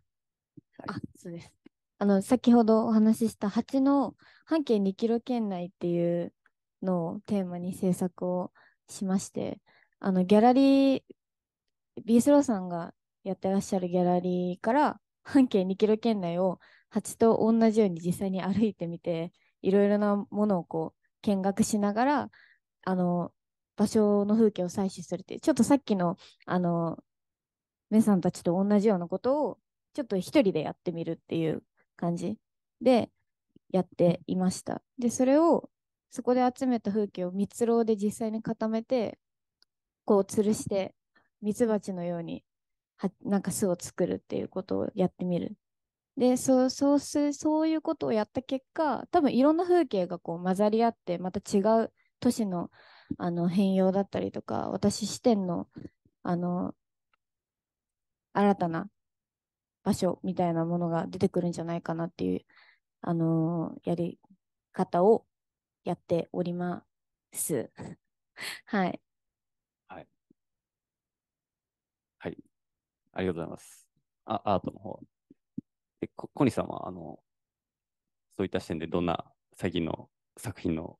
あ、そうです。あの、先ほどお話しした蜂の半径2キロ圏内っていうのをテーマに制作をしまして、あの、ギャラリー、ビースローさんがやってらっしゃるギャラリーから半径2キロ圏内を蜂と同じように実際に歩いてみて、いろいろなものをこう見学しながら、あの、場所の風景を採取するっていう、ちょっとさっきの、あの、目さんたちと同じようなことを、ちょっと一人でやってみるっていう感じでやっていました。で、それを、そこで集めた風景を蜜ろうで実際に固めて、こう吊るして、ミツバチのようには、なんか巣を作るっていうことをやってみるでそうそうすそういうことをやった結果多分いろんな風景がこう混ざり合ってまた違う都市のあの変容だったりとか私視点のあの新たな場所みたいなものが出てくるんじゃないかなっていう、あのー、やり方をやっております。はい。はい。はい。ありがとうございます。あ、アートの方。え、こ小西さんはあのそういった視点でどんな最近の作品の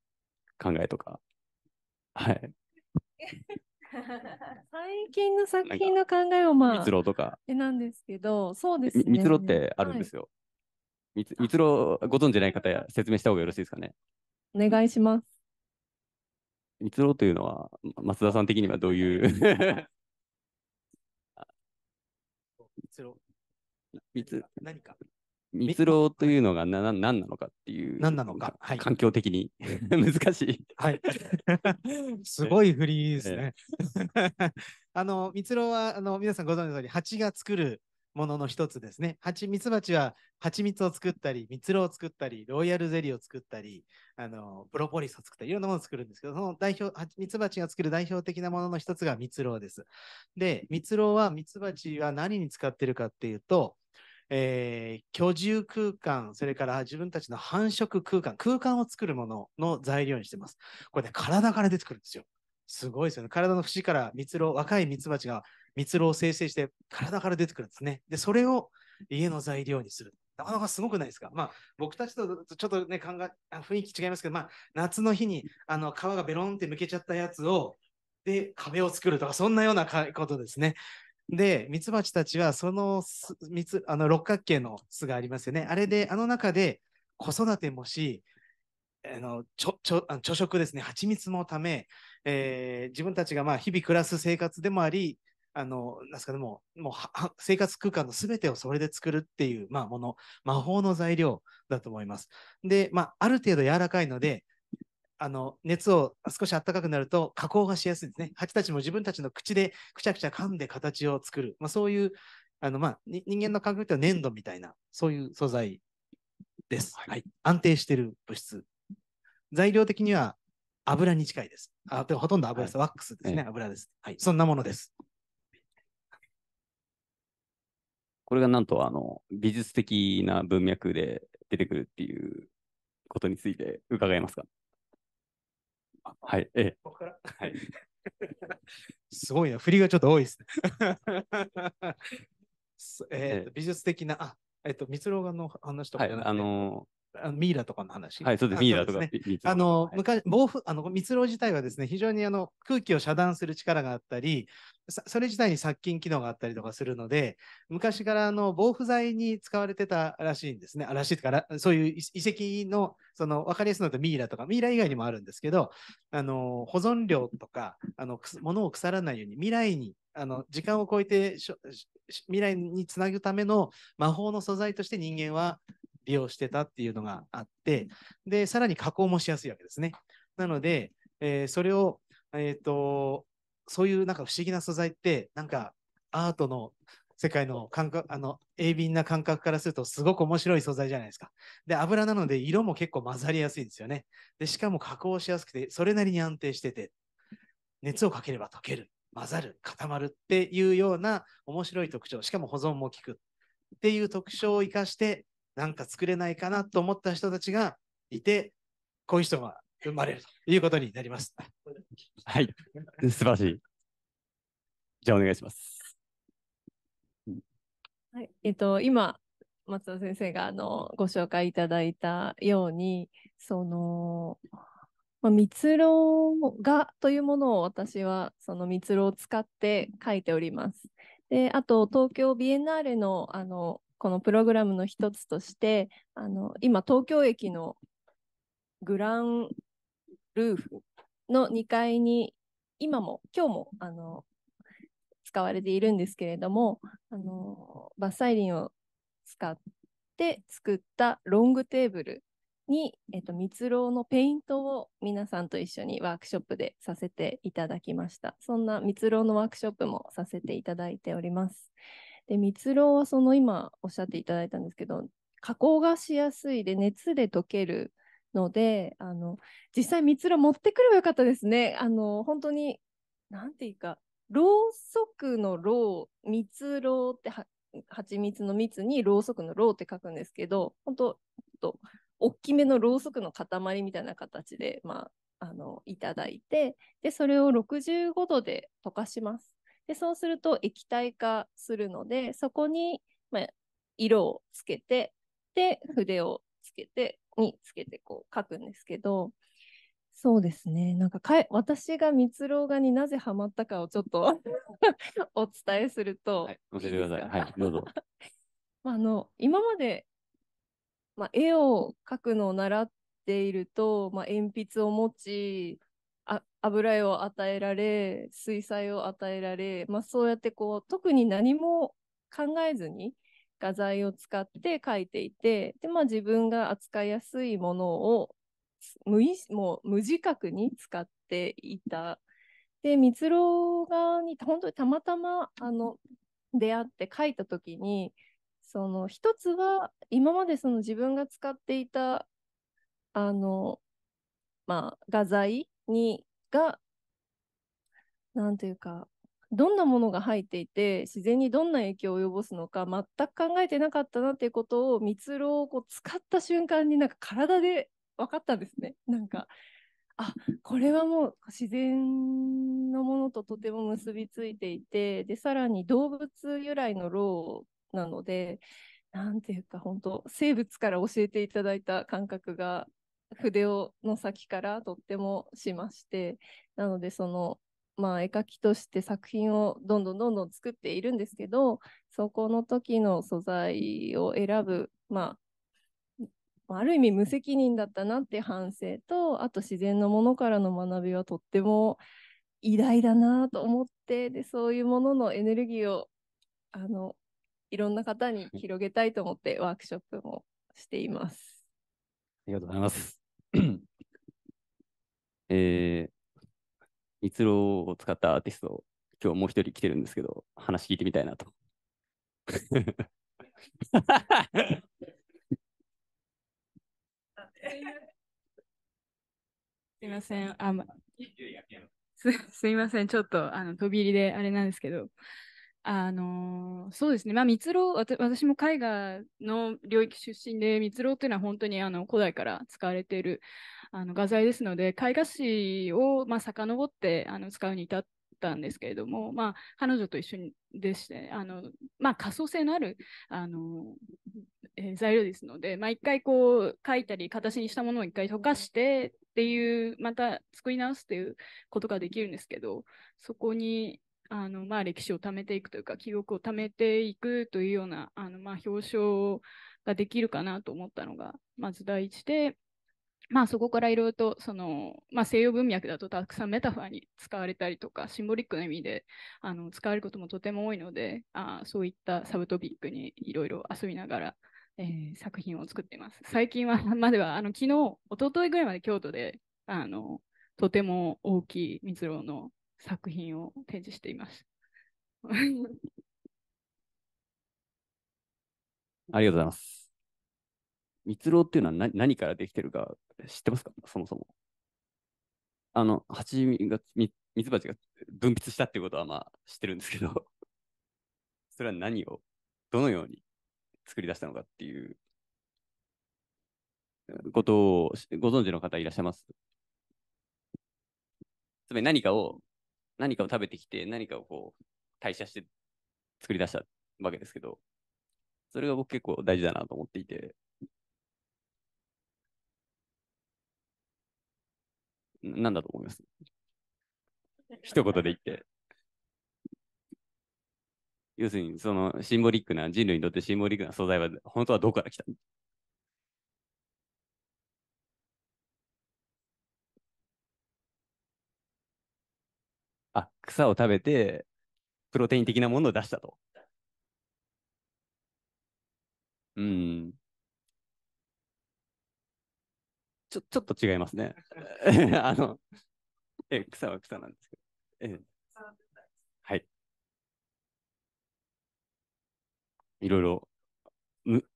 考えとか、はい。最近の作品の考えをまあ、蜜ろとか。え、なんですけど、そうですね。蜜ろってあるんですよ。はい、蜜ろ、ご存じない方や説明した方がよろしいですかね。お願いします。蜜ろというのは、松田さん的にはどういう蜜、何かみつろうというのが何なのかっていう。何なのか。はい、環境的に難しい。はい。すごいフリーですね。あの、みつろうは、あの、皆さんご存知の通り、蜂が作るものの一つですね。蜂蜜蜂は蜂蜜を作ったり、蜜ろを作ったり、ロイヤルゼリーを作ったり、あの、プロポリスを作ったり、いろんなものを作るんですけど、その代表、蜜蜂が作る代表的なものの一つが蜜ろです。で、蜜ろは、蜜蜂は何に使ってるかっていうと、えー、居住空間、それから自分たちの繁殖空間、空間を作るものの材料にしてます。これね、体から出てくるんですよ。すごいですよね。体の節から蜜蝋、若い蜜蜂が蜜蝋を生成して、体から出てくるんですね。で、それを家の材料にする。なかなかすごくないですか。まあ、僕たちとちょっとね、考え、雰囲気違いますけど、まあ、夏の日に、あの、皮がベロンってむけちゃったやつを、で、壁を作るとか、そんなようなことですね。で、ミツバチたちはそのあの六角形の巣がありますよね。あれで、あの中で子育てもし、あのちょちょ朝食ですね、蜂蜜のため、えー、自分たちがまあ日々暮らす生活でもあり、あのなんすかね、もうもう生活空間のすべてをそれで作るっていう、まあ、もの、魔法の材料だと思います。で、まあ、ある程度柔らかいので、あの熱を少し暖かくなると加工がしやすいんですね。蜂たちも自分たちの口でくちゃくちゃ噛んで形を作る、まあ、そういうあの、まあ、人間の感覚っては粘土みたいなそういう素材です、はい、はい、安定している物質。材料的には油に近いです。あでほとんど油です、はい、ワックスですね、油です、はい。そんなものです。これがなんとあの美術的な文脈で出てくるっていうことについて伺えますかはい。ええ。ここからはい。すごいな。振りがちょっと多いですね。えー、美術的な、あ、えっ、ー、と、蜜郎がの話とか、はい、あのあのミイラとかの話。はい、そうです。ミイラとか。あの、昔、暴風、あの、蜜蝋自体はですね、非常にあの空気を遮断する力があったり、それ自体に殺菌機能があったりとかするので、昔からあの防腐剤に使われてたらしいんですね。らしいから、そういう遺跡の、その分かりやすいのとミイラとか、ミイラ以外にもあるんですけど、あの、保存量とか、あの、物を腐らないように未来にあの時間を超えて未来につなぐための魔法の素材として人間は利用してたっていうのがあって、で、さらに加工もしやすいわけですね。なので、えー、それを、えっ、ー、と、そういうなんか不思議な素材って、なんかアートの世界の感覚、あの、鋭敏な感覚からするとすごく面白い素材じゃないですか。で、油なので色も結構混ざりやすいんですよね。で、しかも加工しやすくて、それなりに安定してて、熱をかければ溶ける、混ざる、固まるっていうような面白い特徴、しかも保存も効くっていう特徴を生かして、なんか作れないかなと思った人たちがいて、こういう人が生まれるということになります。はい、素晴らしい。じゃあお願いします。はい、えっと、今、松田先生があのご紹介いただいたように、その、まあ、蜜ろがというものを私はその蜜ろを使って書いております。で、あと東京ビエンナーレのあのこのプログラムの一つとしてあの今東京駅のグランルーフの2階に今も今日もあの使われているんですけれどもあの伐採林を使って作ったロングテーブルに、えっと、蜜蝋のペイントを皆さんと一緒にワークショップでさせていただきました。そんな蜜蝋のワークショップもさせていただいております。で、蜜ろはその今おっしゃっていただいたんですけど、加工がしやすいで熱で溶けるので、あの、実際蜜ろ持ってくればよかったですね。あの、本当に、なんていうか、ろうそくのろう、蜜ろうっては、蜂蜜の蜜にろうそくのろうって書くんですけど、本当と、大きめのろうそくの塊みたいな形で、まあ、あのいただいてでそれを65度で溶かします。でそうすると液体化するのでそこに、まあ、色をつけてで筆をつけてにつけてこう書くんですけどそうですねなんかか私が蜜ろ画になぜハマったかをちょっと お伝えすると、はい、教えてくださいはいどうぞ あの今まで、まあ、絵を描くのを習っていると、まあ、鉛筆を持ち油絵を与えられ、水彩を与えられ、まあ、そうやってこう特に何も考えずに画材を使って描いていて、でまあ、自分が扱いやすいものを無もう無自覚に使っていた。で、蜜蝋側に本当にたまたまあの出会って描いた時に、その一つは今までその自分が使っていたあの、まあ、画材に、が、なんというか、どんなものが入っていて、自然にどんな影響を及ぼすのか、全く考えてなかったなっていうことを、蜜ろをこう使った瞬間になんか体で分かったんですね。なんか、あ、これはもう自然のものととても結びついていて、で、さらに動物由来のろうなので、なんていうか、本当生物から教えていただいた感覚が筆をの先からとってもしましてなのでそのまあ絵描きとして作品をどんどんどんどん作っているんですけどそこの時の素材を選ぶまあある意味無責任だったなって反省とあと自然のものからの学びはとっても偉大だなと思ってでそういうもののエネルギーをあのいろんな方に広げたいと思ってワークショップもしています。ありがとうございます。えー、蜜ろを使ったアーティスト、今日もう一人来てるんですけど、話聞いてみたいなと。すいません、あ、ま、すいません、ちょっとあの飛び入りであれなんですけど、あのそうですね、まあ、蜜蝋私も絵画の領域出身で、蜜蝋というのは本当にあの古代から使われているあの画材ですので、絵画史をまあ遡ってあの使うに至ったんですけれども、まあ、彼女と一緒にでして、あのまあ、可塑性のあるあの、えー、材料ですので、まあ、一回こう描いたり、形にしたものを一回溶かして、っていう、また作り直すっていうことができるんですけど、そこにあのまあ、歴史を貯めていくというか記憶を貯めていくというようなあの、まあ、表彰ができるかなと思ったのがまず第一で、まあ、そこからいろいろとその、まあ、西洋文脈だとたくさんメタファーに使われたりとかシンボリックな意味であの使われることもとても多いのであそういったサブトピックにいろいろ遊びながらえー、作品を作っています。最近は、までは、あの昨日、一昨日ぐらいまで京都で、あのとても大きい蜜蝋の作品を展示しています。ありがとうございます。蜜蝋っていうのは何何からできてるか知ってますかそもそも。あの、蜂が、み、蜜蜂が分泌したっていうことはまあ知ってるんですけど、それは何を、どのように作り出したのかっていうことをご存知の方いらっしゃいますつまり何かを何かを食べてきて、何かをこう、代謝して作り出したわけですけど、それが僕結構大事だなと思っていて。なんだと思います一言で言って。要するに、そのシンボリックな、人類にとってシンボリックな素材は、本当はどこから来た草を食べて、プロテイン的なものを出したと。うん。ちょ、ちょっと違いますね。あの、え、草は草なんですけど。えはい。いろいろ、む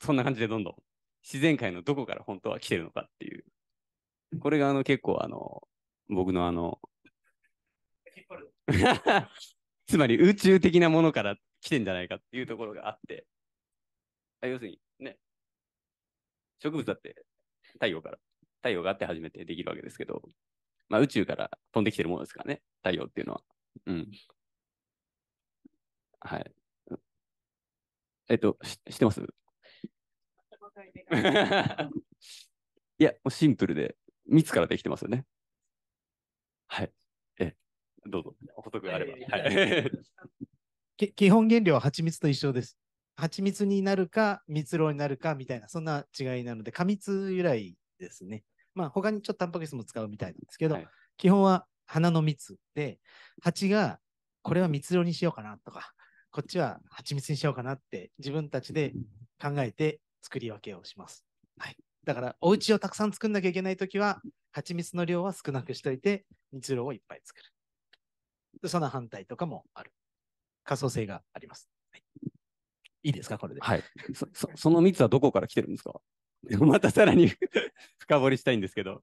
そんな感じでどんどん自然界のどこから本当は来てるのかっていう。これがあの結構あの、僕のあの、つまり宇宙的なものから来てんじゃないかっていうところがあって、あ要するにね、植物だって太陽から、太陽があって初めてできるわけですけど、まあ、宇宙から飛んできてるものですからね、太陽っていうのは。うん。はい。えっと、し知ってます いや、もうシンプルで、蜜からできてますよね。はい。どうぞ、補足があれば。基本原料は蜂蜜と一緒です。蜂蜜になるか、蜜蝋になるかみたいな、そんな違いなので、過蜜由来ですね。まあ、他にちょっとタンパク質も使うみたいなんですけど、はい、基本は花の蜜で、蜂がこれは蜜蝋にしようかなとか、こっちは蜂蜜にしようかなって、自分たちで考えて作り分けをします。はい、だから、お家をたくさん作んなきゃいけないときは、蜂蜜の量は少なくしておいて、蜜蝋をいっぱい作る。その反対とかもある。可塑性があります。はい、いいですか、これで。はい。そそその3つはどこから来てるんですか またさらに 深掘りしたいんですけど。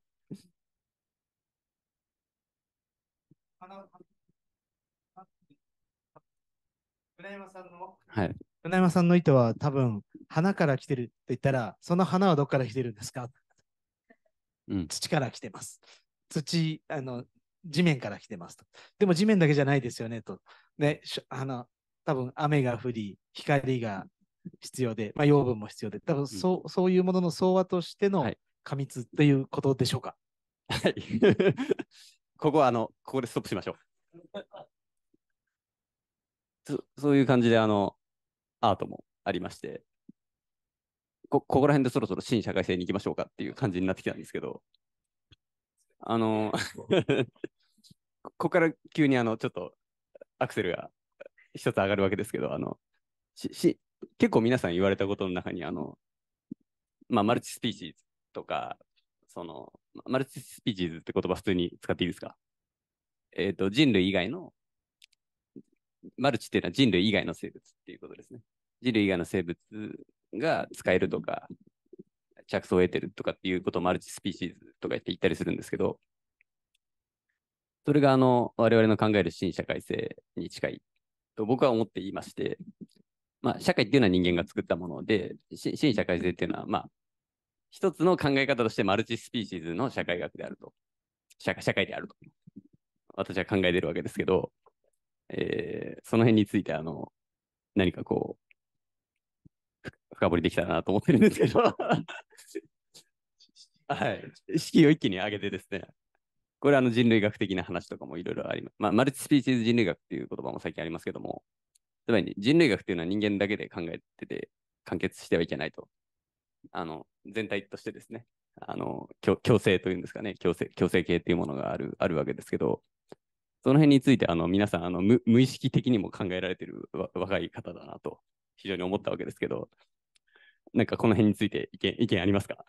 船山さんの、はい、船山さんの意図は多分花から来てるって言ったらその花はどこから来てるんですか、うん、土から来てます土あの地面から来てますと。でも地面だけじゃないですよねと。ね、あの多分雨が降り、光が必要で、まあ、養分も必要で、多分そうん、そういうものの総和としての過密ということでしょうか。はい。ここはあの、ここでストップしましょう。そそういう感じで、あの、アートもありまして、こここら辺でそろそろ新社会性に行きましょうかっていう感じになってきたんですけど。あの、こ こから急にあの、ちょっとアクセルが一つ上がるわけですけど、あの、し、し、結構皆さん言われたことの中に、あの、まあ、マルチスピーチーズとか、その、マルチスピーチーズって言葉普通に使っていいですかえっ、ー、と、人類以外の、マルチっていうのは人類以外の生物っていうことですね。人類以外の生物が使えるとか、着想を得てるとかっていうことをマルチスピーシーズとか言ってったりするんですけど、それがあの我々の考える新社会性に近いと僕は思っていまして、まあ、社会っていうのは人間が作ったもので、新社会性っていうのは、まあ、一つの考え方としてマルチスピーシーズの社会学であると。社社会であると。私は考えてるわけですけど、えー、その辺について、あの、何かこう、深掘りできたらなと思ってるんですけどはい。式を一気に上げてですね。これあの人類学的な話とかもいろいろあります。まあ、マルチスピーチーズ人類学っていう言葉も最近ありますけども、つまり人類学っていうのは人間だけで考えてて完結してはいけないと。あの、全体としてですね、あの、共生というんですかね、共生、共生系っていうものがある、あるわけですけど、その辺について、あの、皆さん、あの無、無意識的にも考えられてる若い方だなと、非常に思ったわけですけど、なんかこの辺について意見、意見ありますか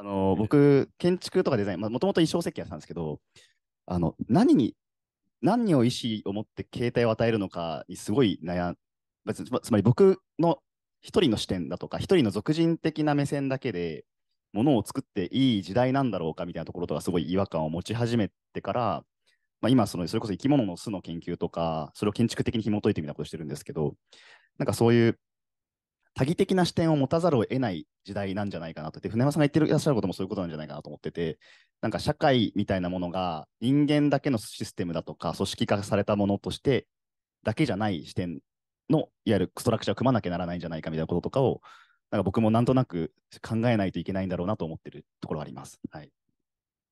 あの僕、建築とかデザイン、もともと衣装設計やったんですけど、あの何に、何を意思を持って携帯を与えるのかにすごい悩ん、つまり僕の一人の視点だとか、一人の俗人的な目線だけで、ものを作っていい時代なんだろうかみたいなところとか、すごい違和感を持ち始めてから、まあ、今その、それこそ生き物の巣の研究とか、それを建築的に紐解いてみたことしてるんですけど、なんかそういう多義的な視点を持たざるを得ない時代なんじゃないかなと。で、船山さんが言っていらっしゃることもそういうことなんじゃないかなと思ってて、なんか社会みたいなものが人間だけのシステムだとか、組織化されたものとしてだけじゃない視点の、いわゆるストラクチャーを組まなきゃならないんじゃないかみたいなこととかを、なんか僕もなんとなく考えないといけないんだろうなと思ってるところあります。はい。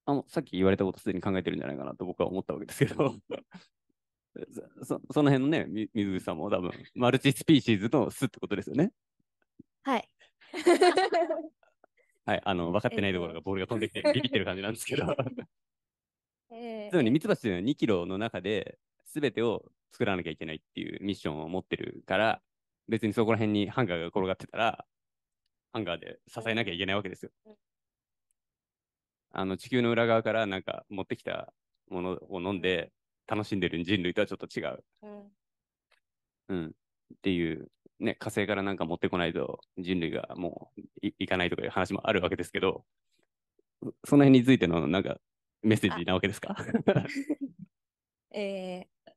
あの、さっき言われたことすでに考えてるんじゃないかなと僕は思ったわけですけど そ、その辺のね、水口さんも多分、マルチスピーシーズの巣ってことですよね。はい。はい、あの、分かってないところがボールが飛んできて、ビビってる感じなんですけど。えー、つまり、ミツバチというのは2キロの中で、全てを作らなきゃいけないっていうミッションを持ってるから、別にそこら辺にハンガーが転がってたら、ハンガーで支えなきゃいけないわけですよ。あの、地球の裏側からなんか持ってきたものを飲んで、楽しんでる人類とはちょっと違う。うん、うん。っていうね、火星からなんか持ってこないと人類がもういいかないとかいう話もあるわけですけど、その辺についてのなんかメッセージなわけですか えー、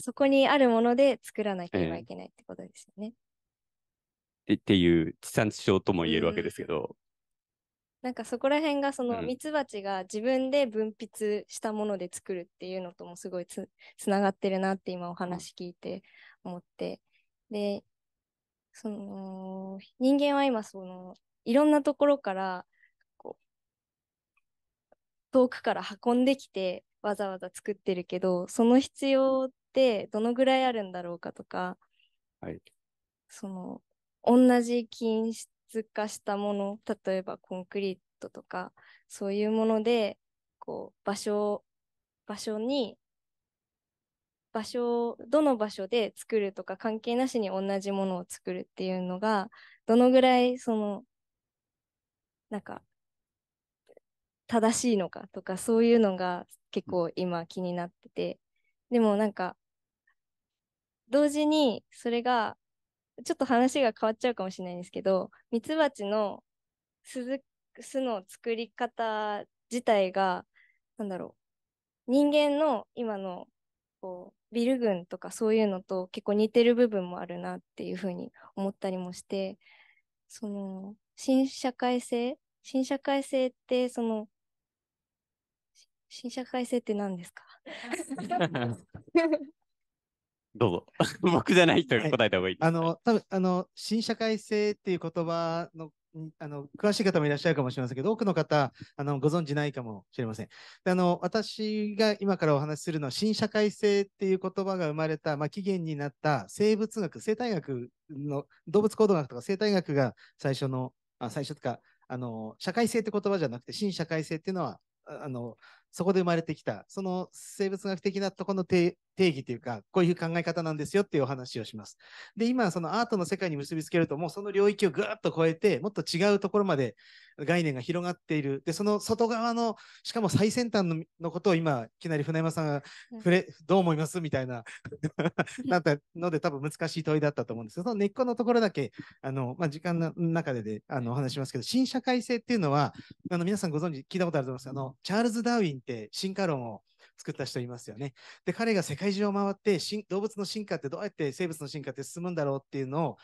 そこにあるもので作らなければいけないってことですよね。えー、っていう地産地消とも言えるわけですけど。なんかそこら辺がそのミツバチが自分で分泌したもので作るっていうのともすごいつつながってるなって今お話聞いて思って、で、その、人間は今、その、いろんなところから、こう、遠くから運んできて、わざわざ作ってるけど、その必要ってどのぐらいあるんだろうかとか、はい。その、同じ均質化したもの、例えばコンクリートとか、そういうもので、こう、場所、場所に場所どの場所で作るとか関係なしに同じものを作るっていうのがどのぐらいそのなんか正しいのかとかそういうのが結構今気になっててでもなんか同時にそれがちょっと話が変わっちゃうかもしれないんですけどミツバチの巣の作り方自体がなんだろう人間の今のこうビル群とかそういうのと結構似てる部分もあるなっていうふうに思ったりもしてその新社会性新社会性ってその新社会性って何ですか どうぞ。僕じゃない人が答えた方がいい、はい、あの、多分あの、新社会性っていう言葉のあの詳しい方もいらっしゃるかもしれませんけど、多くの方あのご存じないかもしれませんであの。私が今からお話しするのは、新社会性っていう言葉が生まれた、まあ、起源になった生物学、生態学の動物行動学とか生態学が最初の、あ最初とかあの、社会性って言葉じゃなくて、新社会性っていうのは、あのそこで生まれてきた、その生物学的なとこの定義というか、こういう考え方なんですよっていうお話をします。で、今、そのアートの世界に結びつけると、もうその領域をぐーっと超えて、もっと違うところまで概念が広がっている。で、その外側の、しかも最先端ののことを今、いきなり船山さんが触れ、どう思いますみたいな なったので、多分難しい問いだったと思うんですけど、その根っこのところだけ、あの、まあ、時間の中でで、あの、お話しますけど、新社会性っていうのは、あの、皆さんご存知、聞いたことあると思いますあの、チャールズ・ダーウィンって進化論を作った人いますよね。で、彼が世界中を回って動物の進化ってどうやって生物の進化って進むんだろうっていうのを、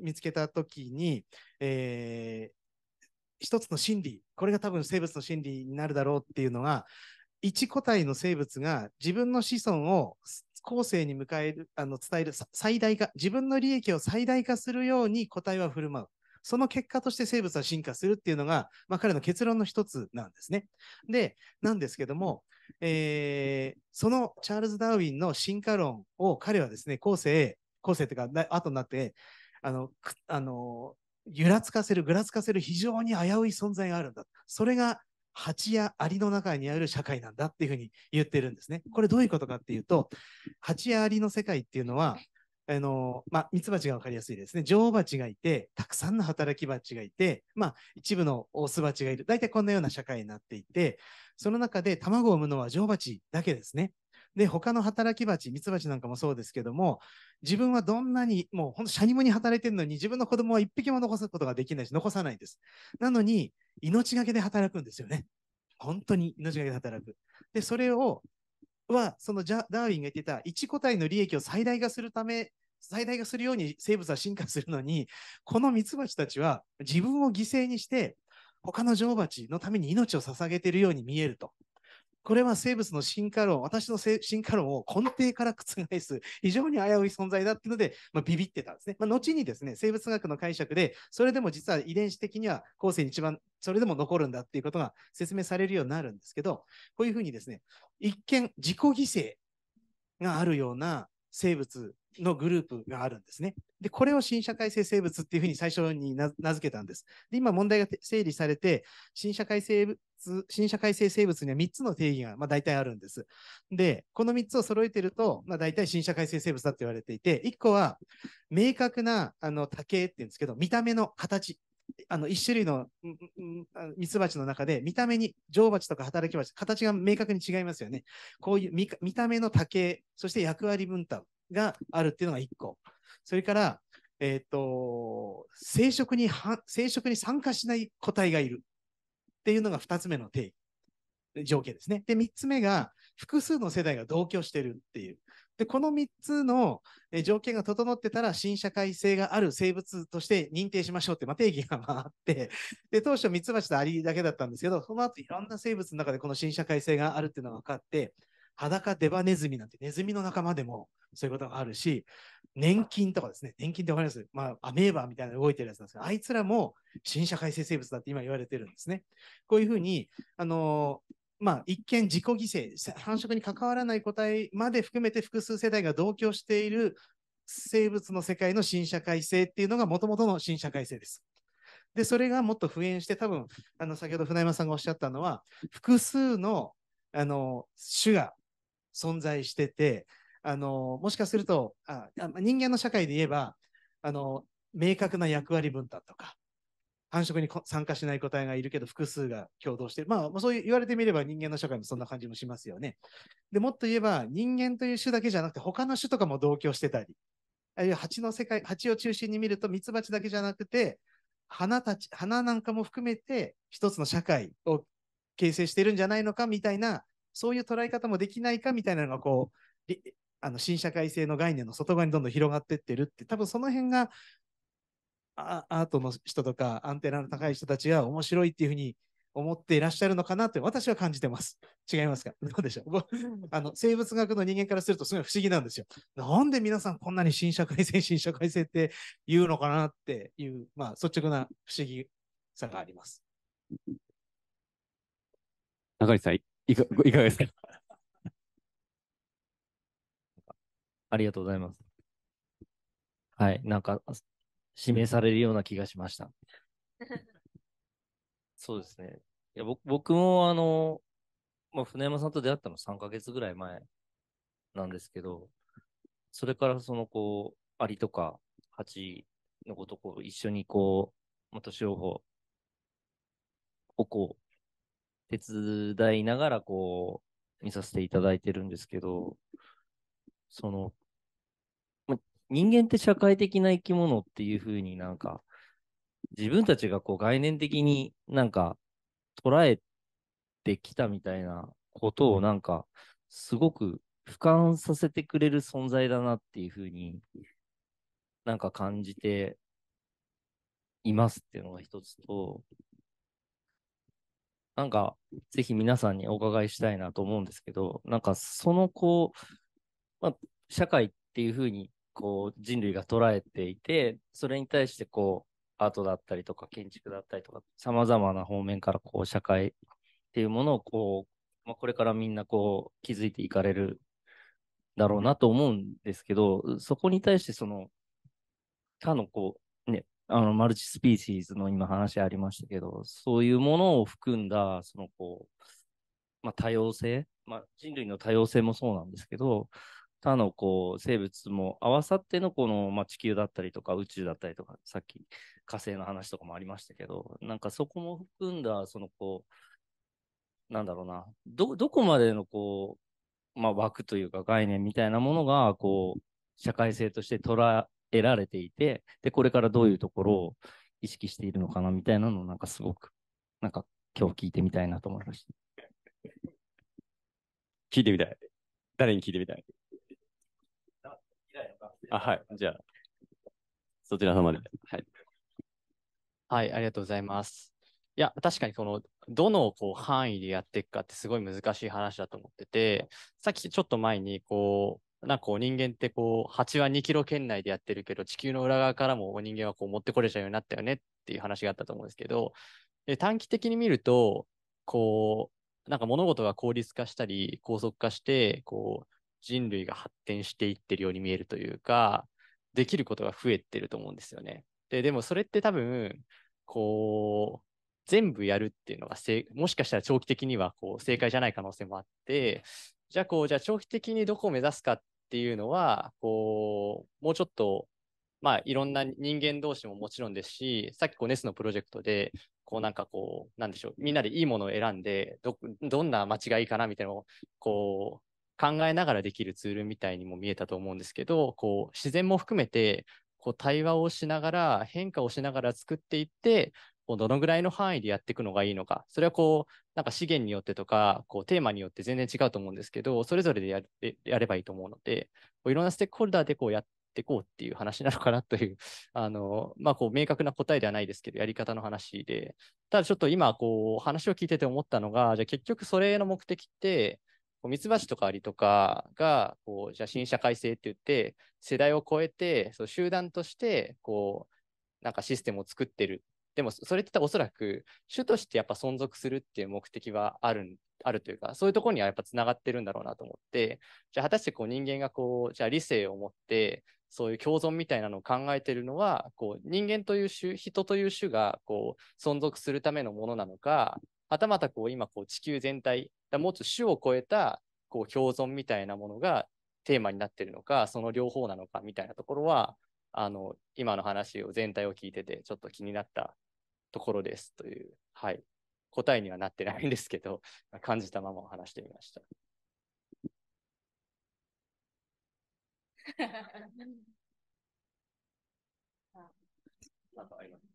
見つけた時に、えー、一つの真理、これが多分生物の真理になるだろうっていうのが、一個体の生物が自分の子孫を後世に迎える、あの伝える最大化、自分の利益を最大化するように個体は振る舞う。その結果として生物は進化するっていうのが、まあ、彼の結論の一つなんですね。で、なんですけども、えー、そのチャールズ・ダーウィンの進化論を彼はですね、後世、後世というか、後になって、あの、あの、揺らつかせる、ぐらつかせる非常に危うい存在があるんだ。それが蜂や蟻の中にある社会なんだっていうふうに言ってるんですね。これどういうことかっていうと、蜂や蟻の世界っていうのは、あの、まあ、ミツバチがわかりやすいですね。女王蜂がいて、たくさんの働き蜂がいて、まあ、一部のオス蜂がいる。大体こんなような社会になっていて、その中で卵を産むのは女王蜂だけですね。で、他の働き蜂、ミツバチなんかもそうですけども、自分はどんなに、もうほんとシャニモに働いてるのに、自分の子供は一匹も残すことができないし、残さないんです。なのに、命がけで働くんですよね。本当に命がけで働く。で、それをは、そのジャダーウィンが言ってた1個体の利益を最大化するため、最大化するように生物は進化するのに、このミツバチたちは自分を犠牲にして、他の女王蜂のために命を捧げているように見えると。これは生物の進化論、私の進化論を根底から覆す非常に危うい存在だっていうので、まあ、ビビってたんですね。まあ、後にですね、生物学の解釈で、それでも実は遺伝子的には後世に一番それでも残るんだっていうことが説明されるようになるんですけど、こういうふうにですね、一見自己犠牲があるような生物のグループがあるんですね。で、これを新社会性生物っていうふうに最初に名付けたんです。で、今問題が整理されて、新社会生物、新社会性生物には3つの定義が、まあ、大体あるんです。で、この3つを揃えてると、まあ、大体新社会性生物だって言われていて、1個は明確なあの多っていうんですけど、見た目の形。あの1種類のミツバチの中で見た目に女王蜂とか働き蜂、形が明確に違いますよね。こういう見た目の多そして役割分担、があるっていうのが1個。それから、えっ、ー、と、生殖に生殖に参加しない個体がいるっていうのが2つ目の定義、条件ですね。で、3つ目が、複数の世代が同居してるっていう。で、この3つの条件が整ってたら、新社会性がある生物として認定しましょうって、まあ、定義があって、で、当初ミツバチとアリだけだったんですけど、その後いろんな生物の中でこの新社会性があるっていうのが分かって、裸デバネズミなんてネズミの仲間でもそういうことがあるし、年金とかですね、年金ってわかりますまあ、アメーバーみたいな動いてるやつなんですが、あいつらも新社会生生物だって今言われてるんですね。こういうふうに、あのーまあ、一見自己犠牲、繁殖に関わらない個体まで含めて複数世代が同居している生物の世界の新社会性っていうのがもともとの新社会性です。で、それがもっと普遍して、多分、あの、先ほど船山さんがおっしゃったのは、複数の、あの、種が存在してて、あのもしかするとあ人間の社会で言えばあの明確な役割分担とか繁殖に参加しない個体がいるけど複数が共同してる。まあ、そう言われてみれば人間の社会もそんな感じもしますよね。でもっと言えば人間という種だけじゃなくて他の種とかも同居してたり、あるいは蜂の世界、蜂を中心に見るとミツバチだけじゃなくて、花たち、花なんかも含めて一つの社会を形成してるんじゃないのかみたいな、そういう捉え方もできないかみたいなのがこう、あの新社会性の概念の外側にどんどん広がってってるって多分その辺がアートの人とかアンテナの高い人たちが面白いっていうふうに思っていらっしゃるのかなと私は感じてます。違いますかどうでしょう あの生物学の人間からするとすごい不思議なんですよ。なんで皆さんこんなに新社会性、新社会性って言うのかなっていう、まあ、率直な不思議さがあります。中西さん、いかいかがですかありがとうございます。はい、なんか、指名されるような気がしました。そうですね。いや僕も、あの、まあ、船山さんと出会ったの3ヶ月ぐらい前なんですけど、それからその、こう、アリとかハチのこと、こう、一緒にこう、ま商法をこう、手伝いながら、こう、見させていただいてるんですけど、その、人間って社会的な生き物っていうふうになんか、自分たちがこう概念的になんか捉えてきたみたいなことをなんか、すごく俯瞰させてくれる存在だなっていうふうになんか感じていますっていうのが一つと、なんか、ぜひ皆さんにお伺いしたいなと思うんですけど、なんかそのこう、まあ、社会っていうふうにこう人類が捉えていて、それに対してこうアートだったりとか建築だったりとか、さまざまな方面からこう社会っていうものをこう、まあ、これからみんなこう気づいていかれるだろうなと思うんですけど、そこに対してその他のこうね、あのマルチスピーシーズの今話ありましたけど、そういうものを含んだ、そのこう、まあ、多様性、まあ、人類の多様性もそうなんですけど、他のこう生物も合わさってのこの、まあ、地球だったりとか宇宙だったりとか、さっき火星の話とかもありましたけど、なんかそこも含んだ、そのこう、なんだろうな、ど、どこまでのこう、まあ、枠というか概念みたいなものが、こう、社会性として捉えられていて、で、これからどういうところを意識しているのかなみたいなのを、なんかすごく、なんか今日聞いてみたいなと思いました。聞いてみたい。誰に聞いてみたいあ、はい。じゃあ、そちら様で。はい。はい、ありがとうございます。いや、確かにこの、どのこう範囲でやっていくかってすごい難しい話だと思ってて、さっきちょっと前に、こう、なんかこう人間ってこう、8は2キロ圏内でやってるけど、地球の裏側からも人間はこう持ってこれちゃうようになったよねっていう話があったと思うんですけど、短期的に見ると、こう、なんか物事が効率化したり、高速化して、こう、人類が発展していってるように見えるというか、できることが増えてると思うんですよね。で、でもそれって多分、こう、全部やるっていうのがもしかしたら長期的にはこう正解じゃない可能性もあって、じゃあこう、じゃあ長期的にどこを目指すかっていうのは、こう、もうちょっと、まあいろんな人間同士ももちろんですし、さっきこうネスのプロジェクトで、こうなんかこう、なんでしょう、みんなでいいものを選んで、ど、どんな間違いかなみたいなのを、こう、考えながらできるツールみたいにも見えたと思うんですけど、こう自然も含めてこう対話をしながら変化をしながら作っていって、こうどのぐらいの範囲でやっていくのがいいのか、それはこうなんか資源によってとかこうテーマによって全然違うと思うんですけど、それぞれでややればいいと思うので、こういろんなステークホルダーでこうやっていこうっていう話なのかなという、あの、まあ、こう、明確な答えではないですけど、やり方の話で、ただちょっと今、こう、話を聞いてて思ったのが、じゃあ結局それの目的って、ミツバチとかアリとかがこうじゃ新社会性って言って世代を超えてそ集団としてこうなんかシステムを作ってるでもそれっておそらく種としてやっぱ存続するっていう目的はあるあるというかそういうところにはやっぱつながってるんだろうなと思ってじゃあ果たしてこう人間がこうじゃあ理性を持ってそういう共存みたいなのを考えてるのはこう人間という種人という種がこう存続するためのものなのかはたまたこう今こう地球全体が持つ種を超えたこう共存みたいなものがテーマになってるのか、その両方なのかみたいなところは、あの今の話を全体を聞いてて、ちょっと気になったところですという、はい、答えにはなってないんですけど、感じたまま話してみました。あ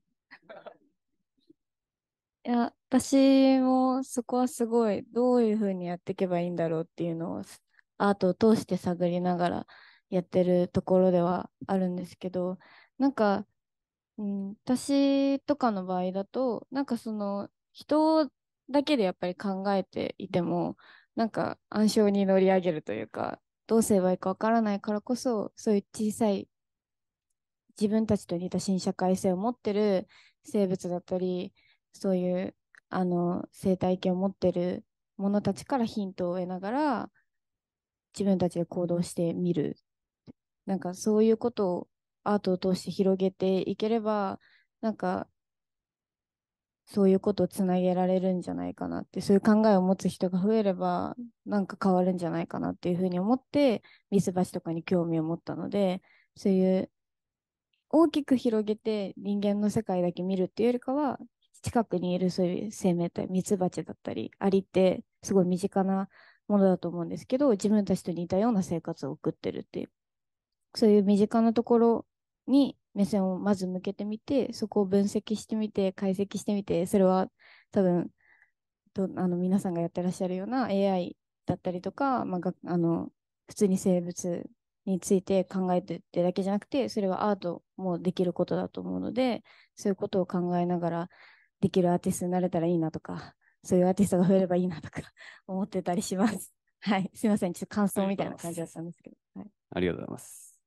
いや、私もそこはすごい、どういうふうにやっていけばいいんだろうっていうのを、アートを通して探りながらやってるところではあるんですけど、なんか、うん、私とかの場合だと、なんかその、人だけでやっぱり考えていても、なんか暗礁に乗り上げるというか、どうすればいいかわからないからこそ、そういう小さい、自分たちと似た新社会性を持ってる生物だったり、そういうあの生態系を持ってる者たちからヒントを得ながら自分たちで行動してみるなんかそういうことをアートを通して広げていければなんかそういうことをつなげられるんじゃないかなってそういう考えを持つ人が増えればなんか変わるんじゃないかなっていうふうに思ってミスバチとかに興味を持ったのでそういう大きく広げて人間の世界だけ見るっていうよりかは近くにいるそういう生命体ミツバチだったりアリってすごい身近なものだと思うんですけど自分たちと似たような生活を送ってるっていうそういう身近なところに目線をまず向けてみてそこを分析してみて解析してみてそれは多分あの皆さんがやってらっしゃるような AI だったりとか、まあ、あの普通に生物について考えてってだけじゃなくてそれはアートもできることだと思うのでそういうことを考えながらできるアーティストになれたらいいなとか、そういうアーティストが増えればいいなとか 思ってたりします。はい、すみません、ちょっと感想みたいな感じだったんですけど。はい、ありがとうございます。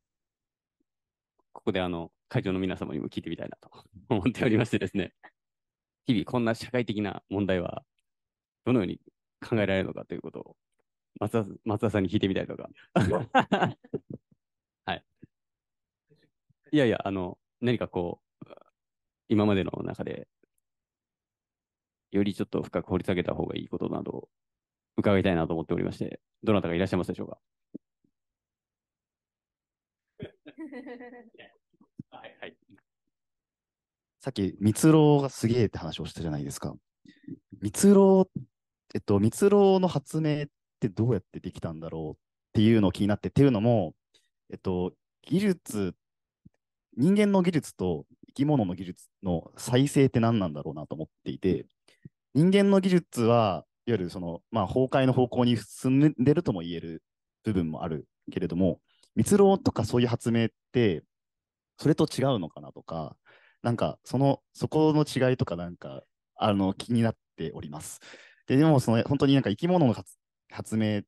ここであの会場の皆様にも聞いてみたいなと 思っておりましてですね、日々こんな社会的な問題はどのように考えられるのかということを松田松田さんに聞いてみたいとか。はい。いやいや、あの、何かこう、今までの中でよりちょっと深く掘り下げた方がいいことなどを伺いたいなと思っておりまして、どなたがいらっしゃいますでしょうか。はいはい、さっき、蜜蝋がすげえって話をしたじゃないですか。蜜蝋、えっと、蜜蝋の発明ってどうやってできたんだろうっていうのを気になって、っていうのも、えっと、技術、人間の技術と生き物の技術の再生って何なんだろうなと思っていて、人間の技術は、いわゆるその、まあ、崩壊の方向に進んでるとも言える部分もあるけれども、蜜蝋とかそういう発明って、それと違うのかなとか、なんか、その、そこの違いとか、なんか、あの、気になっております。で、でも、その、本当になんか生き物の発明っ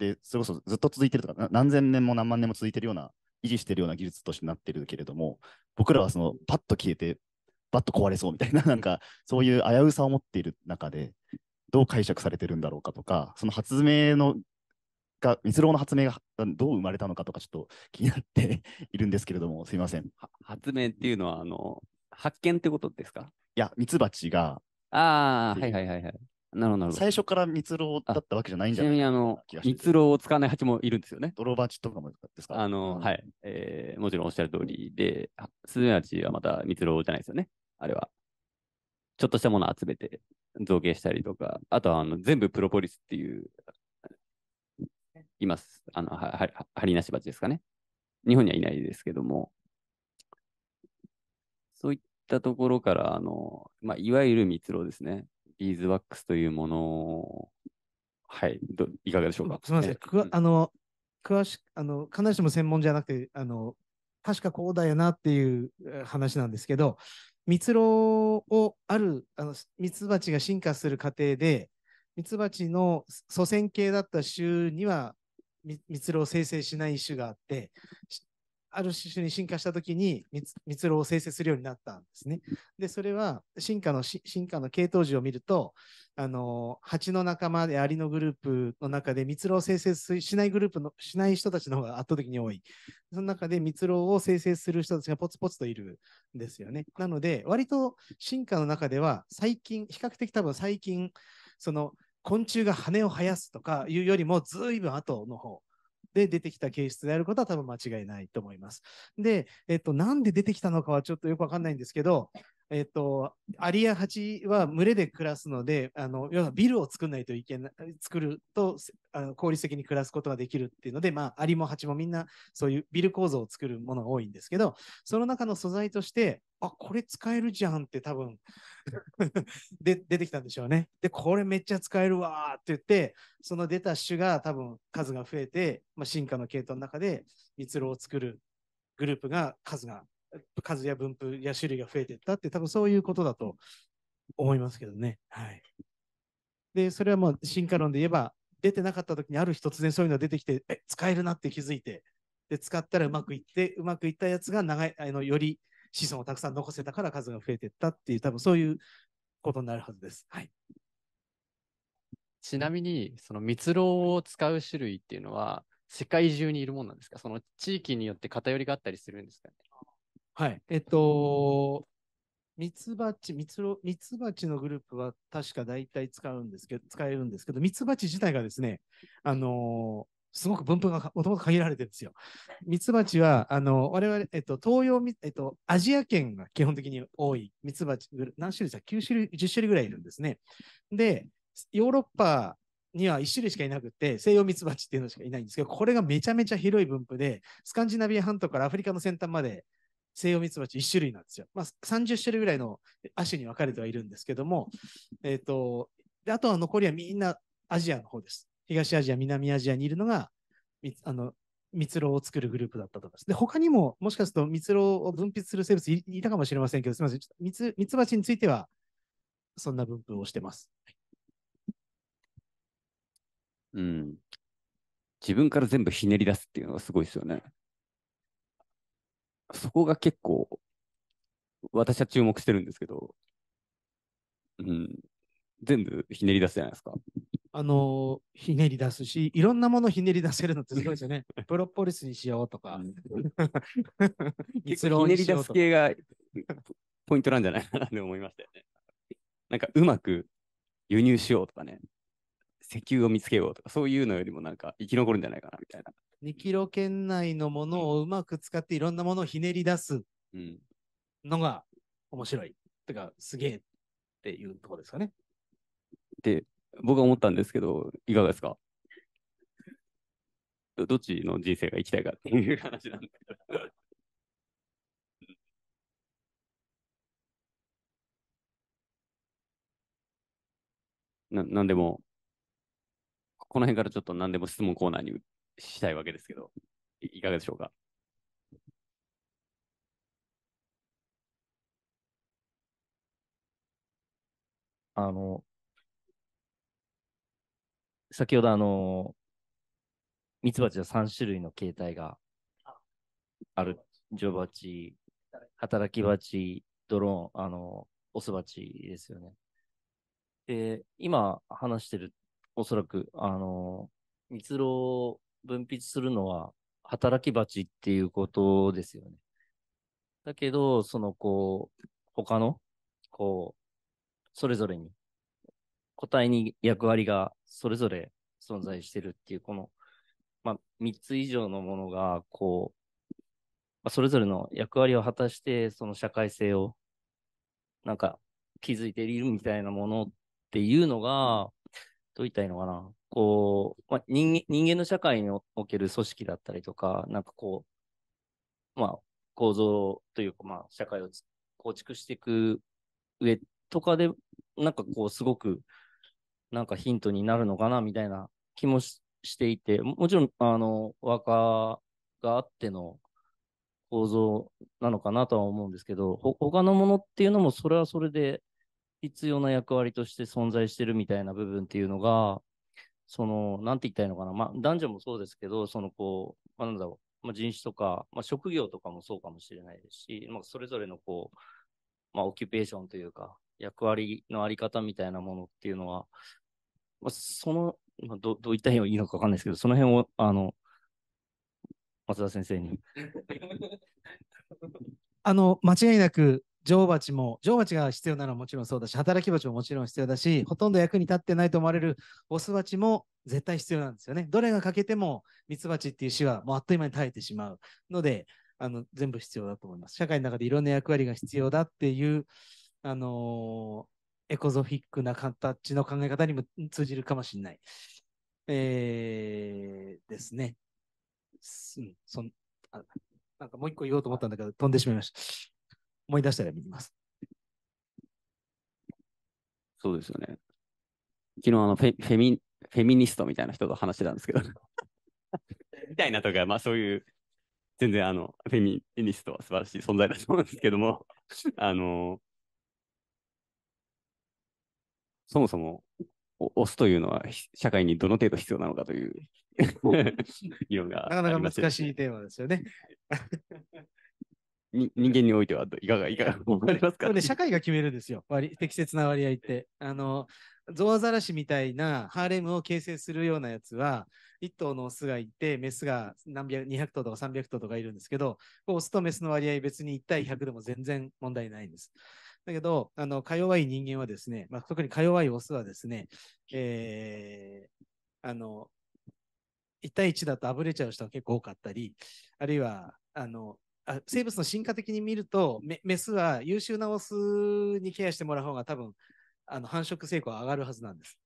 て、それこそずっと続いてるとか、何千年も何万年も続いてるような、維持してるような技術としてなってるけれども、僕らはその、パッと消えて、バッと壊れそうみたいな、なんか、そういう危うさを持っている中で、どう解釈されてるんだろうかとか、その発明のが、蜜蝋の発明がどう生まれたのかとか、ちょっと 気になって いるんですけれども、すいません。発明っていうのは、あの、発見ってことですかいや、ミツバチが。ああ、はいはいはいはい。なるほど。最初から蜜蝋だったわけじゃないんじゃないちなみに、あの、蜜蝋を使わない蜂もいるんですよね。泥蜂とかもですかあの、はい、えー。もちろんおっしゃる通りで、スズメバチはまた蜜蝋じゃないですよね。あれは。ちょっとしたものを集めて造形したりとか、あとはあの全部プロポリスっていう、います。あの、ははハリですかね。日本にはいないですけども、そういったところから、あの、まあ、いわゆる蜜蝋ですね。ビーズワックスというものを、はい、どいかがでしょうか。すみません、くわあの、詳しく、あの、必ずしも専門じゃなくて、あの、確かこうだよなっていう話なんですけど、蜜蝋をあるあの蜜蜂が進化する過程で蜜蜂の祖先系だった種には蜜蝋を生成しない種があってある種に進化した時に蜜蝋を生成するようになったんですね。でそれは進化の進化の系統樹を見るとあの蜂の仲間でアリのグループの中で蜜蝋を生成しないグループのしない人たちの方が圧倒的に多い。その中で蜜蝋を生成する人たちがポツポツといるんですよね。なので割と進化の中では最近比較的多分最近その昆虫が羽を生やすとかいうよりもずいぶん後の方で出てきた形質であることは多分間違いないと思います。で、えっと、なんで出てきたのかはちょっとよくわかんないんですけど、えっ、と、アリやハチは群れで暮らすので、あの要はビルを作んないといけない、作るとあの効率的に暮らすことができるっていうので、まあ、アリもハチもみんなそういうビル構造を作るものが多いんですけど、その中の素材として、あ、これ使えるじゃんって多分 で、出てきたんでしょうね。で、これめっちゃ使えるわって言って、その出た種が多分数が増えて、まあ、進化の系統の中で蜜蝋を作るグループが数が数や分布や種類が増えていったって、多分そういうことだと思いますけどね。はい。で、それはもう進化論で言えば、出てなかった時にある日突然そういうのが出てきて、え、使えるなって気づいて、で、使ったらうまくいって、うまくいったやつが長い、あの、より子孫をたくさん残せたから数が増えていったっていう、多分そういうことになるはずです。はい。ちなみに、その蜜蝋を使う種類っていうのは、世界中にいるもんなんですかその地域によって偏りがあったりするんですかねはい。えっと、ミツバチ、ミツロ、ミツバチのグループは確か大体使うんですけど、使えるんですけど、ミツバチ自体がですね、あのー、すごく分布がもともと限られてるんですよ。ミツバチは、あのー、我々、えっと、東洋、えっと、アジア圏が基本的に多いミツバチ、何種類ですか ?9 種類、10種類ぐらいいるんですね。で、ヨーロッパには1種類しかいなくて、西洋ミツバチっていうのしかいないんですけど、これがめちゃめちゃ広い分布で、スカンジナビア半島からアフリカの先端まで西洋ミツバチ1種類なんですよ。まあ、30種類ぐらいの足に分かれてはいるんですけども、えーと、あとは残りはみんなアジアの方です。東アジア、南アジアにいるのが、あの蜜蝋を作るグループだったと思います。で、他にも、もしかすると蜜蝋を分泌する生物いたかもしれませんけど、すみません、蜜蜜蜂については、そんな分布をしてます。うん。自分から全部ひねり出すっていうのがすごいですよね。そこが結構、私は注目してるんですけど、うん、全部ひねり出すじゃないですか。あのひねり出すし、いろんなものひねり出せるのってすごいですよね。プロポリスにしようとか。結論ひねり出す系がポイントなんじゃないかなって思いましたよね。なんかうまく輸入しようとかね、石油を見つけようとか、そういうのよりもなんか生き残るんじゃないかなみたいな。2キロ圏内のものをうまく使っていろんなものをひねり出すのが面白い。ってか、すげえっていうとこですかね。って僕は思ったんですけど、いかがですかどどっちの人生が生きたいかっていう話なんだけど。な、なんでも、この辺からちょっと何でも質問コーナーにしたいわけですけど、いかがでしょうか。あの、先ほどあの、ミツバチは3種類の形態がある。ジョバチ、働きバチ、ドローン、あの、オスバチですよね。で、今話してる、おそらく、あの、ミツロウ分泌するのは働き蜂っていうことですよね。だけど、そのこう、他の、こう、それぞれに、個体に役割がそれぞれ存在してるっていう、この、まあ、3つ以上のものが、こう、まあ、それぞれの役割を果たして、その社会性を、なんか、築いているみたいなものっていうのが、どういったらいいのかな。こう、まあ、人人間の社会における組織だったりとか、なんかこう、まあ、構造というか、まあ、社会を構築していく上とかで、なんかこう、すごく、なんかヒントになるのかな、みたいな気もしていて、もちろん、あの、和歌があっての構造なのかなとは思うんですけど、ほ他のものっていうのも、それはそれで必要な役割として存在してるみたいな部分っていうのが、その、なんて言ったらいいのかな、まあ、男女もそうですけど、その、こう、まあ、なんだろう、まあ、人種とか、まあ、職業とかもそうかもしれないですし、まあ、それぞれの、こう、まあ、オキュペーションというか、役割のあり方みたいなものっていうのは、まあ、その、まあ、どどういった辺らいいのかわかんないですけど、その辺を、あの、松田先生に あの、間違いなく、女王蜂も、女王蜂が必要なのはもちろんそうだし、働き蜂ももちろん必要だし、ほとんど役に立ってないと思われるオス蜂も絶対必要なんですよね。どれが欠けても、ミツバチっていう種はもうあっという間に耐えてしまうので、あの全部必要だと思います。社会の中でいろんな役割が必要だっていう、あのー、エコゾフィックな形の考え方にも通じるかもしれない。えー、ですね。うん、そんあなんかもう一個言おうと思ったんだけど、飛んでしまいました。思い出したら見ます。そうですよね。昨日あのフェフェミフェミニストみたいな人と話してたんですけど、みたいなとか、まあそういう、全然あの、フェミニストは素晴らしい存在だと思うんですけども、あの、そもそも、押すというのは社会にどの程度必要なのかという 議論が、なかなか難しいテーマですよね。人間においてはいかが、いかが思かりますか、ね、社会が決めるんですよ割、適切な割合って。あのゾウザラシみたいなハーレムを形成するようなやつは、1頭のオスがいて、メスが何百200頭とか300頭とかいるんですけど、オスとメスの割合別に1対100でも全然問題ないんです。だけど、あの、か弱い人間はですね、まあ、特にか弱いオスはですね、えー、あの、1対1だとあぶれちゃう人が結構多かったり、あるいは、あの、あ生物の進化的に見るとメ、メスは優秀なオスにケアしてもらう方が多分あの繁殖成功は上がるはずなんです。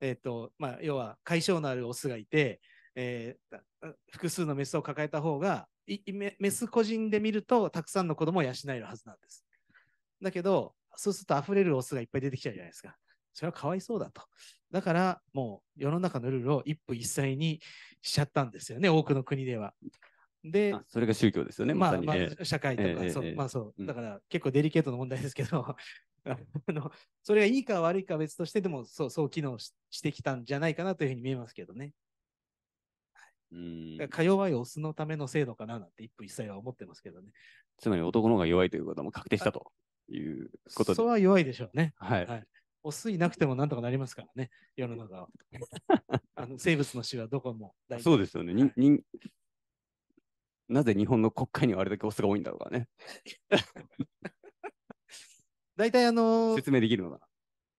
えっ、ー、とまあ、要は解消のあるオスがいて、えー、複数のメスを抱えた方がメス個人で見るとたくさんの子供を養えるはずなんです。だけどそうすると溢れるオスがいっぱい出てきちゃうじゃないですか。それはかわいそうだと。だからもう世の中のルールを一夫一妻にしちゃったんですよね、多くの国では。で、それが宗教ですよね、まあ、まあ、社会とか、ええ、まあそう、だから結構デリケートな問題ですけど、あのそれがいいか悪いか別として、でもそうそう機能してきたんじゃないかなというふうに見えますけどね。うんか弱いオスのための制度かななんて一歩一切は思ってますけどね。つまり男の方が弱いということも確定したということで。そは弱いでしょうね。はい、はい。オスいなくてもなんとかなりますからね、世の中は。あの生物の死はどこも大そうですよね。はい、人なぜ日本の国会にはあれだけオスが多いんだろうかね。大体あのー、説明できるのかな。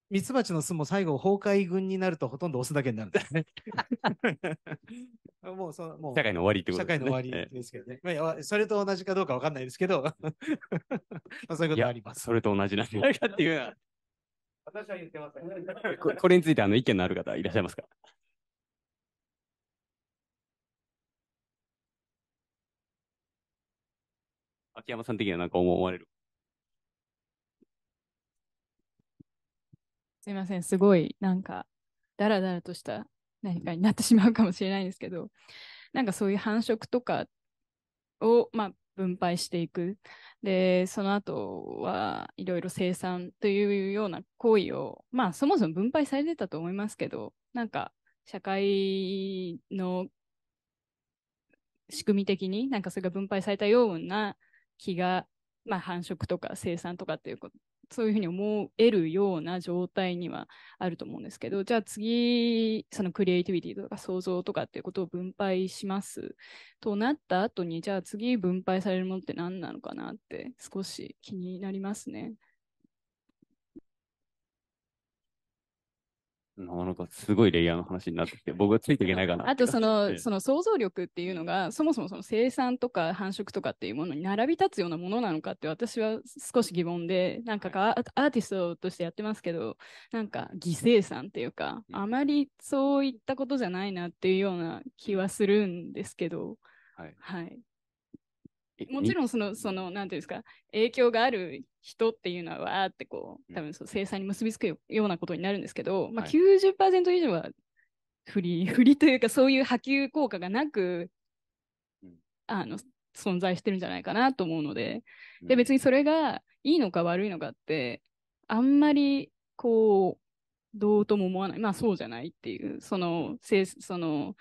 ミツバチの巣も最後崩壊軍になるとほとんどオスだけになるんですね。もうそのもう社会の終わりってことですね。社会の終わりですけどね。まあ、それと同じかどうかわかんないですけど、まあそういうことあります。それと同じなんじゃないかっていう。私は言ってます、これについてあの意見のある方いらっしゃいますか秋山さん的には何か思われるすいません、すごいなんか、だらだらとした何かになってしまうかもしれないですけど、なんかそういう繁殖とかを、まあ、分配していく。で、その後はいろいろ生産というような行為を、まあそもそも分配されてたと思いますけど、なんか社会の仕組み的になんかそれが分配されたような気が、まあ、繁殖とか生産とかっていうことそういうふうに思えるような状態にはあると思うんですけど、じゃあ次、そのクリエイティビティとか創造とかっていうことを分配しますとなった後に、じゃあ次分配されるものって何なのかなって少し気になりますね。なんかすごいレイヤーの話になってきて、僕はついていけないかな。あとその、その想像力っていうのが、そもそもその生産とか繁殖とかっていうものに並び立つようなものなのかって私は少し疑問で、なんかか、はい、アーティストとしてやってますけど、なんか犠牲産っていうか、あまりそういったことじゃないなっていうような気はするんですけど、はい。はい、もちろんその、その、なんていうんですか、影響がある人っていうのは、わーってこう、多分その生産に結びつくようなことになるんですけど、まあ90%以上はフりー、り というか、そういう波及効果がなく、あの、存在してるんじゃないかなと思うので、で、別にそれがいいのか悪いのかって、あんまり、こう、どうとも思わない。まあそうじゃないっていう、その、その、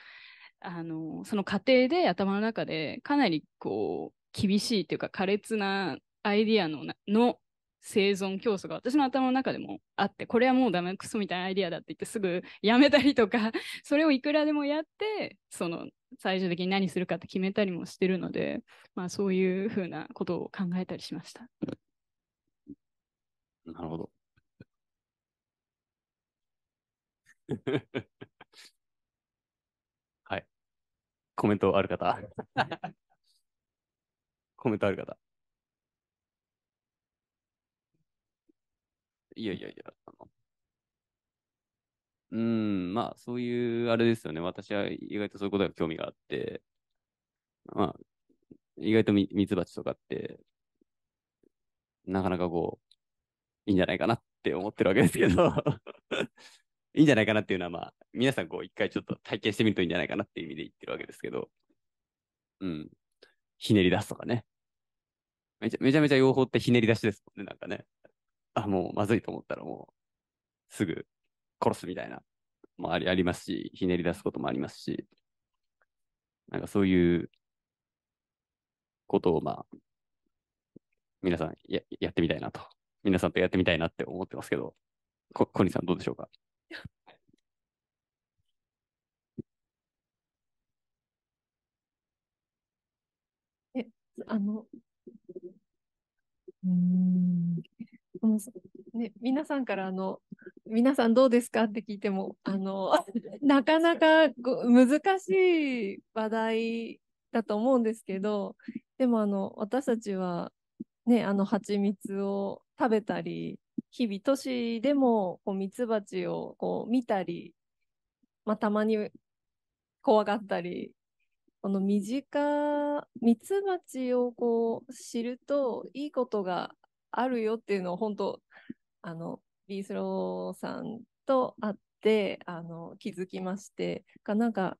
あの、その過程で頭の中でかなりこう厳しいというか苛烈なアイディアのの生存競争が私の頭の中でもあってこれはもうダメクソみたいなアイディアだって言ってすぐやめたりとか それをいくらでもやってその最終的に何するかって決めたりもしてるので、まあ、そういうふうなことを考えたりしました。なるほど。はい。コメントある方。コメントある方。いやいやいや、あのうん、まあ、そういう、あれですよね。私は意外とそういうことが興味があって、まあ、意外とミミツバチとかって、なかなかこう、いいんじゃないかなって思ってるわけですけど いいんじゃないかなっていうのは、まあ、皆さんこう、一回ちょっと体験してみるといいんじゃないかなっていう意味で言ってるわけですけど、うん、ひねり出すとかね。めちゃめちゃめちゃ用法ってひねり出しですもんね、なんかね。あ、もうまずいと思ったらもう、すぐ殺すみたいな、もありありますし、ひねり出すこともありますし、なんかそういうことを、まあ、皆さんややってみたいなと、皆さんとやってみたいなって思ってますけど、こ小西さんどうでしょうか え、あの、うんこのね、皆さんからあの皆さんどうですかって聞いてもあの なかなか難しい話題だと思うんですけどでもあの私たちはねあの蜂蜜を食べたり日々都市でもこうミツバチをこう見たり、まあ、たまに怖がったりこの身近、ミツバチをこう知るといいことがあるよっていうのを本当、あの、リースローさんと会って、あの、気づきまして、かなんか、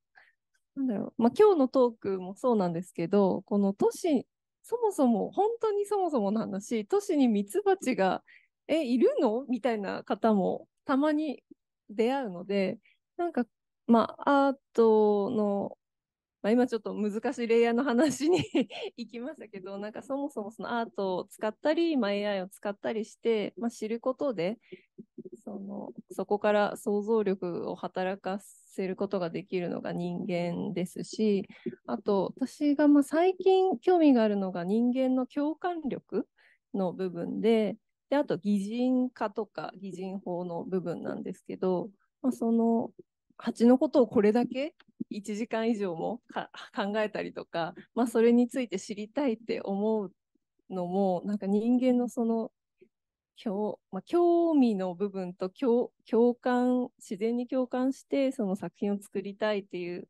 なんだろう、まあ、今日のトークもそうなんですけど、この都市、そもそも、本当にそもそもの話、都市にミツバチが、え、いるのみたいな方もたまに出会うので、なんか、まあ、アートのまあ、今ちょっと難しいレイヤーの話に 行きましたけどなんかそもそもそのアートを使ったり、まあ、AI を使ったりして、まあ、知ることでそのそこから想像力を働かせることができるのが人間ですしあと私がま最近興味があるのが人間の共感力の部分でであと擬人化とか擬人法の部分なんですけど、まあ、その蜂のことをこれだけ1時間以上も考えたりとか、まあ、それについて知りたいって思うのもなんか人間のその興,、まあ、興味の部分と共感自然に共感してその作品を作りたいっていう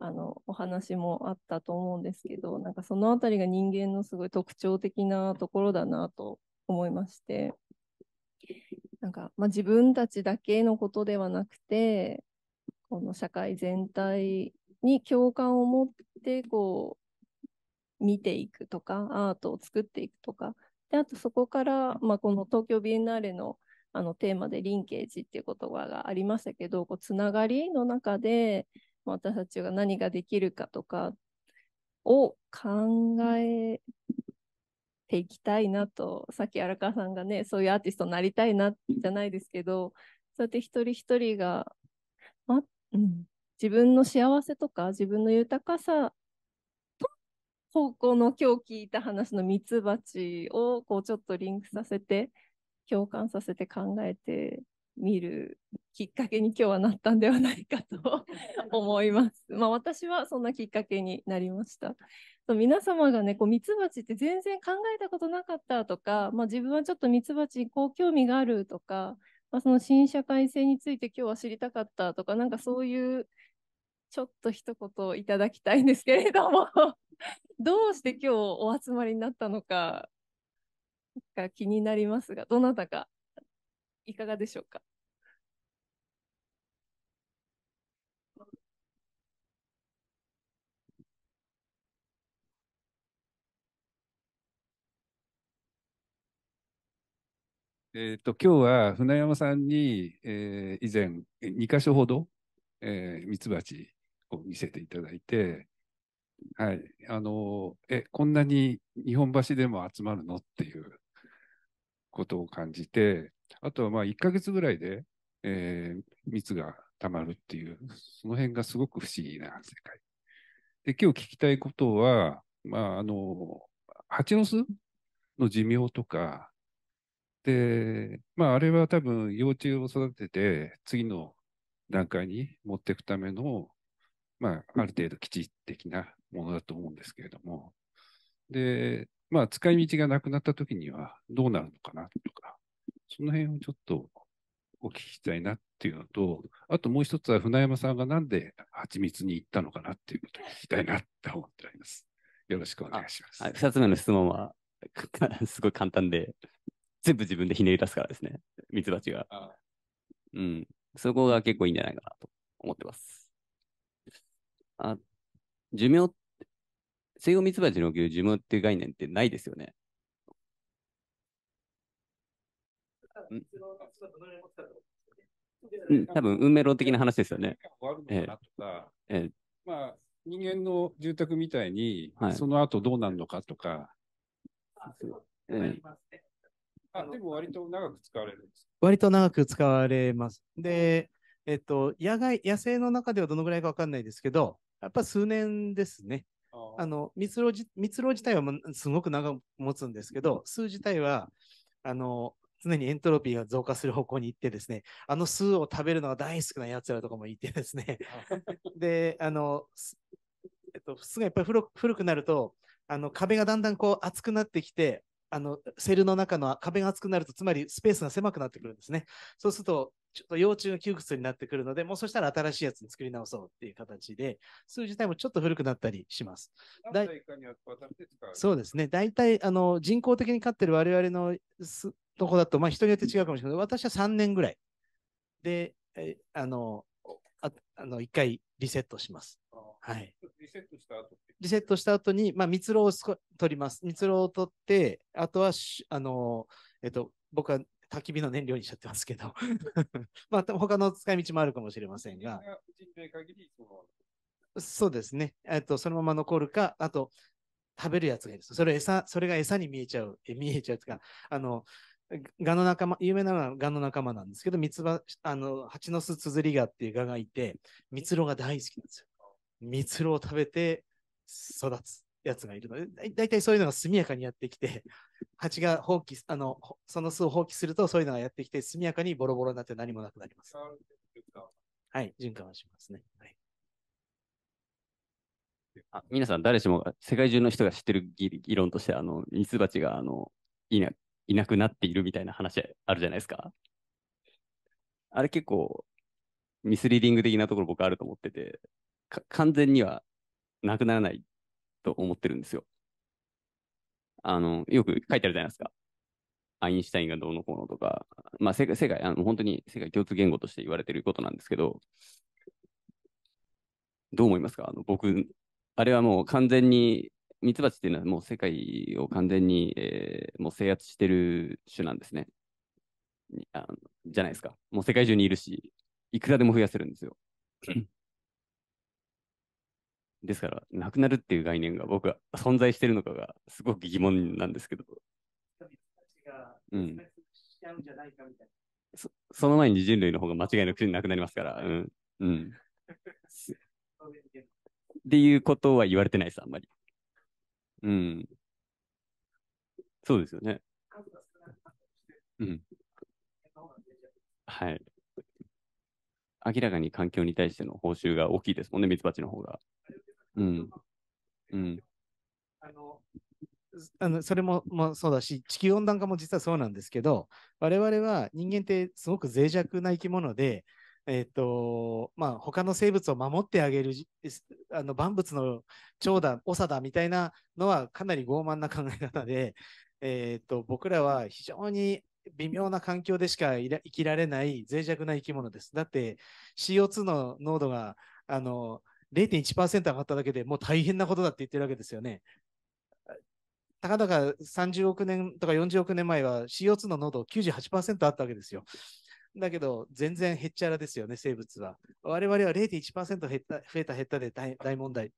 あのお話もあったと思うんですけどなんかその辺りが人間のすごい特徴的なところだなと思いましてなんか、まあ、自分たちだけのことではなくてこの社会全体に共感を持ってこう見ていくとかアートを作っていくとかであとそこから、まあ、この東京ビエンナーレのあのテーマでリンケージっていう言葉がありましたけどこうつながりの中で私たちが何ができるかとかを考えていきたいなとさっき荒川さんがねそういうアーティストになりたいなじゃないですけどそうやって一人一人が、まあ、うん、自分の幸せとか自分の豊かさと方向の今日聞いた話のミツバチをこうちょっとリンクさせて共感させて考えてみるきっかけに今日はなったんではないかと 思います。まあ私はそんなきっかけになりました。皆様がね、こうミツバチって全然考えたことなかったとか、まあ自分はちょっとミツバチにこう興味があるとか、まあ、その新社会性について今日は知りたかったとか、なんかそういうちょっと一言いただきたいんですけれども どうして今日お集まりになったのか、が気になりますが、どなたか、いかがでしょうか。えっ、ー、と、今日は船山さんに、えー、以前2箇所ほど、えー、ミツバチを見せていただいて、はい、あのえ、こんなに日本橋でも集まるのっていうことを感じて、あとはまあ1ヶ月ぐらいで、えー、蜜がたまるっていう、その辺がすごく不思議な世界。で、今日聞きたいことは、まあ、あの、蜂の巣の寿命とか、で、まあ、あれは多分幼虫を育てて、次の段階に持っていくための、まあ、ある程度基地的なものだと思うんですけれども、で、まあ、使い道がなくなった時にはどうなるのかなとか、その辺をちょっとお聞きしたいなっていうのと、あともう一つは船山さんがなんで蜂蜜に行ったのかなっていうことを聞きたいなと思っております。よろしくお願いします。二つ目の質問は、すごい簡単で、全部自分でひねり出すからですね、ミツバチが。うん。そこが結構いいんじゃないかなと思ってます。あ、寿命って、生後ミツバチにおける寿命っていう概念ってないですよね。うん、多分運命論的な話ですよね。えまあ、人間の住宅みたいに、はい、その後どうなるのかとか、ええ、あ、でも割と長く使われるんです割と長く使われます。で、えっと、野外、野生の中ではどのぐらいかわかんないですけど、やっぱ数年ですね。あの、蜜蝋蜜蝋自体はすごく長く持つんですけど、数自体は、あの、常にエントロピーが増加する方向に行ってですね、あの数を食べるのが大好きなやつらとかもいてですね、で、あの、えっと、巣がやっぱり古くなると、あの壁がだんだんこう厚くなってきて、あのセルの中の壁が厚くなると、つまりスペースが狭くなってくるんですね。そうすると、ちょっと幼虫が窮屈になってくるので、もうそしたら新しいやつに作り直そうっていう形で、数自体もちょっと古くなったりします。だいそうですね。大体、あの、人工的に飼ってる我々のとこだと、まあ人によって違うかもしれない。私は3年ぐらいで、えあの、ああの1回リセットします。はい、リセットした後リセットした後に、まあ、蜜蝋を取ります。蜜蝋を取って、あとは、あの、えっと、僕は焚き火の燃料にしちゃってますけど、まあ、他の使い道もあるかもしれませんが。そうですね。えっと、そのまま残るか、あと、食べるやつがいる。それ餌、それが餌に見えちゃう、え見えちゃうとか、あの、ガの仲間、有名なのはガの仲間なんですけど、蜜ツあの、蜂の巣つづりガっていうガがいて、蜜ろが大好きなんですよ。蜜ろを食べて育つやつがいるので、大体そういうのが速やかにやってきて、蜂が放棄、あの、その巣を放棄すると、そういうのがやってきて、速やかにボロボロになって何もなくなります。はい、循環はしますね。はい。あ皆さん、誰しも世界中の人が知ってる議論として、あの、ミツバチが、あの、いな、いなくなっているみたいな話あるじゃないですか。あれ結構、ミスリーディング的なところ僕あると思ってて、完全にはなくならないと思ってるんですよ。あの、よく書いてあるじゃないですか。アインシュタインがどうのこうのとか、まあ、世界、あの本当に世界共通言語として言われてることなんですけど、どう思いますかあの僕、あれはもう完全に、ミツバチっていうのはもう世界を完全に、えー、もう制圧してる種なんですねあの。じゃないですか。もう世界中にいるし、いくらでも増やせるんですよ。ですから、なくなるっていう概念が僕は存在してるのかがすごく疑問なんですけど。うん、そその前に人類の方が間違いなくなくなりますから。うん。うん。っ ていうことは言われてないです、あんまり。うん。そうですよね。うん。はい。明らかに環境に対しての報酬が大きいですもんね、ミツバチの方が。うん。うん。あの、あのそれも、もそうだし、地球温暖化も実はそうなんですけど、我々は人間ってすごく脆弱な生き物で、えっ、ー、と、まあ、他の生物を守ってあげる、あの、万物の長だ、長だみたいなのはかなり傲慢な考え方で、えっ、ー、と、僕らは非常に微妙な環境でしか生きられない脆弱な生き物です。だって CO2 の濃度が、あの、0.1%上がっただけでもう大変なことだって言ってるわけですよね。たかだか30億年とか40億年前は CO2 の濃度98%あったわけですよ。だけど、全然へっちゃらですよね、生物は。我々は0.1%減った増えた減ったで大問題。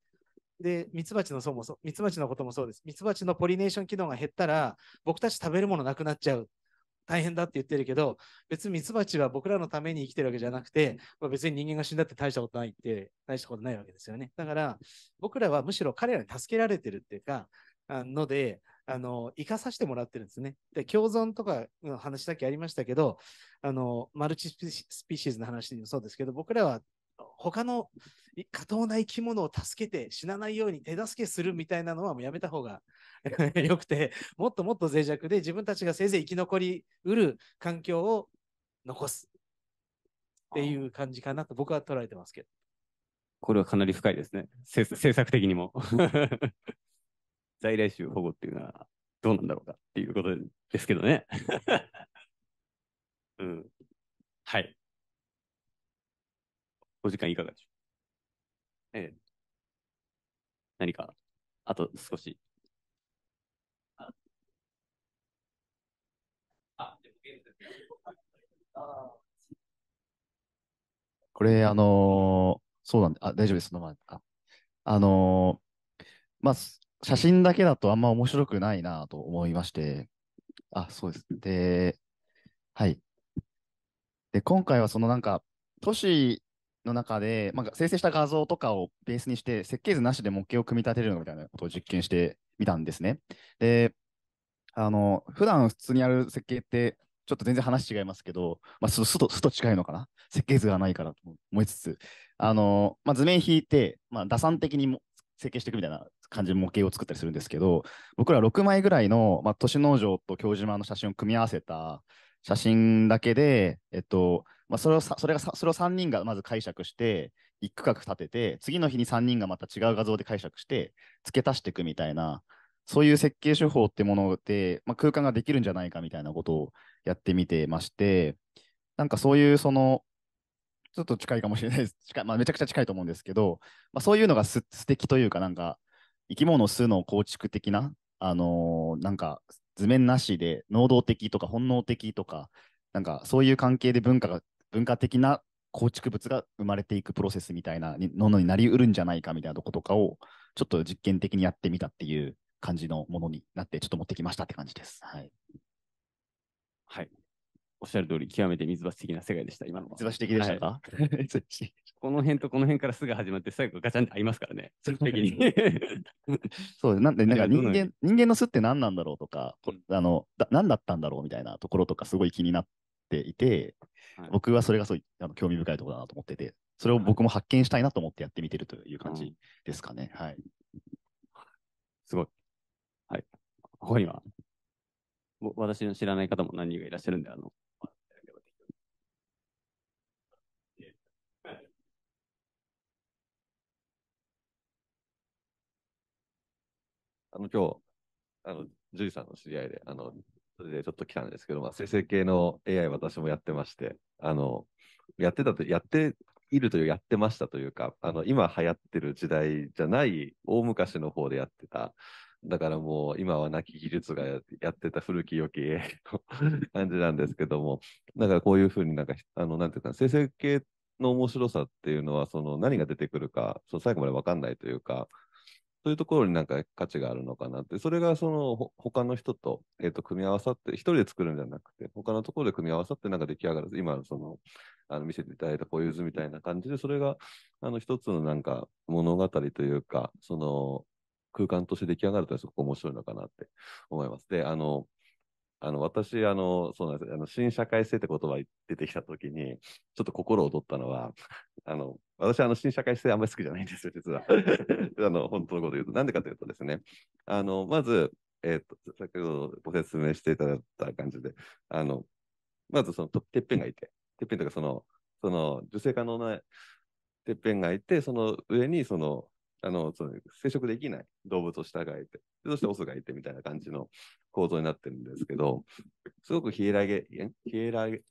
で、ミツバチのそうもそう、ミツバチのこともそうです。ミツバチのポリネーション機能が減ったら、僕たち食べるものなくなっちゃう。大変だって言ってるけど、別にミツバチは僕らのために生きてるわけじゃなくて、まあ、別に人間が死んだって大したことないって、大したことないわけですよね。だから、僕らはむしろ彼らに助けられてるっていうか、あので、あの、生かさせてもらってるんですね。で、共存とかの話だけありましたけど、あの、マルチスピーシーズの話にもそうですけど、僕らは他の過当な生き物を助けて死なないように手助けするみたいなのはもうやめた方が よくて、もっともっと脆弱で自分たちがせいぜい生き残りうる環境を残すっていう感じかなと僕は捉えてますけど。これはかなり深いですね。政策的にも。在来種保護っていうのはどうなんだろうかっていうことですけどね。うん。はい。お時間いかがでしょうええ、何か、あと少し。これ、あのー、そうなんで、あ、大丈夫です。そのまま。あ、あのー、まあ、写真だけだとあんま面白くないなと思いまして、あ、そうです。で、はい。で、今回はそのなんか、都市の中で、まあ、生成した画像とかをベースにして、設計図なしで模型を組み立てるのみたいなことを実験してみたんですね。で、あの、普段普通にやる設計って、ちょっと全然話違いますけど、まあ、すと、すと近いのかな設計図がないからと思いつつ、あの、まあ、図面引いて、まあ、打算的にも設計していくみたいな感じの模型を作ったりするんですけど、僕ら6枚ぐらいの、まあ、都市農場と教授島の写真を組み合わせた、写真だけで、えっと、まあ、それをそれがそれを3人がまず解釈して、一区画立てて、次の日に3人がまた違う画像で解釈して、付け足していくみたいな、そういう設計手法ってもので、まあ、空間ができるんじゃないかみたいなことをやってみてまして、なんかそういうその、ちょっと近いかもしれないです。近いまあ、めちゃくちゃ近いと思うんですけど、まあ、そういうのがす素敵というか、なんか、生き物をの構築的な、あのー、なんか図面なしで能動的とか本能的とか、なんかそういう関係で文化が、文化的な構築物が生まれていくプロセスみたいなものになりうるんじゃないかみたいなとことかを、ちょっと実験的にやってみたっていう感じのものになって、ちょっと持ってきましたって感じです。はい。はい。おっしゃる通り、極めて水橋的な世界でした、今のは。水橋的でしたか、はい、この辺とこの辺からすぐ始まって、最後ガチャンって合いますからね、そう的に。そうなんで、なんか人間人間の巣って何なんだろうとか、うん、あのだ何だったんだろうみたいなところとか、すごい気になっていて、はい、僕はそれがすごいあの興味深いところだなと思ってて、それを僕も発見したいなと思ってやってみてるという感じですかね。うん、はい。すごい。はい。ここには、私の知らない方も何人かいらっしゃるんで、あの、あの、今日、あの、ジュリさんの知り合いで、あの、それでちょっと来たんですけど、まあ、生成系の AI 私もやってまして、あの、やってたと、やっているという、やってましたというか、あの、今流行ってる時代じゃない、大昔の方でやってた、だからもう今は亡き技術がやってた古き良き AI の感じなんですけども、だからこういうふうになんか、あの、なんていうか、生成系の面白さっていうのは、その何が出てくるか、その最後まで分かんないというか、そういうところになんか価値があるのかなって、それがその他の人と,、えー、と組み合わさって、一人で作るんじゃなくて、他のところで組み合わさってなんか出来上がる、今のそのあの見せていただいたこういう図みたいな感じで、それがあの一つのなんか物語というか、その空間として出来上がるというのはすごく面白いのかなって思います。で、あの、あの、私、あの、そうなんです。あの、新社会性って言葉出てきたときに、ちょっと心躍ったのは、あの、私、あの、新社会性あんまり好きじゃないんですよ、実は。あの、本当のこと言うと。なんでかというとですね、あの、まず、えっ、ー、と、先ほどご説明していただいた感じで、あの、まずその、てっぺんがいて、てっぺんというか、その、その、受精可能なてっぺんがいて、その上に、その、あの、その接触できない動物を従えて、そしてオスがいてみたいな感じの構造になってるんですけど、すごくヒエラゲ、ヒエラゲ、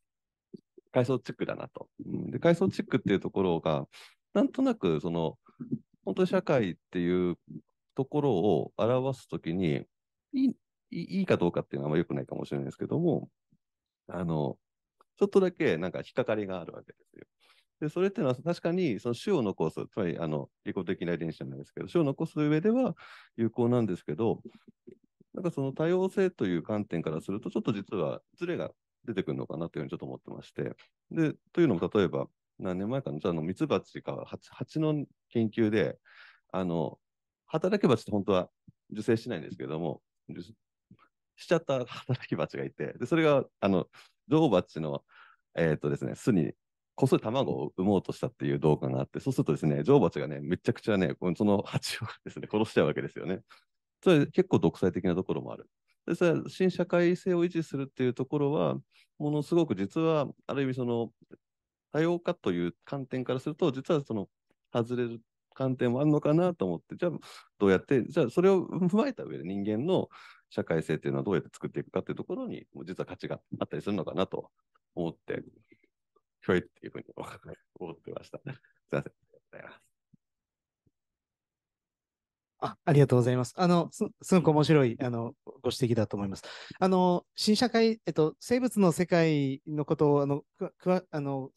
階層チックだなと。で、階層チックっていうところが、なんとなく、その、本当に社会っていうところを表すときにいい、いいかどうかっていうのはあんま良くないかもしれないですけども、あの、ちょっとだけなんか引っかかりがあるわけですよ。で、それっていうのは確かにその種を残す、つまりあの利己的な遺伝子じゃないですけど、種を残す上では有効なんですけど、なんかその多様性という観点からすると、ちょっと実はズレが出てくるのかなというふうにちょっと思ってまして。で、というのも例えば、何年前かな、あのミツバチか蜂蜂の研究で、あの、働き蜂って本当は受精しないんですけども、しちゃった働き蜂がいて、でそれがあの女王蜂の、えーとですね、巣にこそ卵を産もうとしたっていう動画があって、そうするとですね、女王蜂がね、めちゃくちゃね、その蜂をですね、殺しちゃうわけですよね。それ結構独裁的なところもある。でそれ新社会性を維持するっていうところは、ものすごく実は、ある意味その、多様化という観点からすると、実はその、外れる観点もあるのかなと思って、じゃあ、どうやって、じゃあ、それを踏まえた上で人間の社会性っていうのはどうやって作っていくかっていうところに、実は価値があったりするのかなと思ってこえっていうふうに思ってました。すみません。ありがとうございます。あありがとうございます。あの、すすごく面白い、あの、ご指摘だと思います。あの、新社会、えっと、生物の世界のことを、あの、くわあの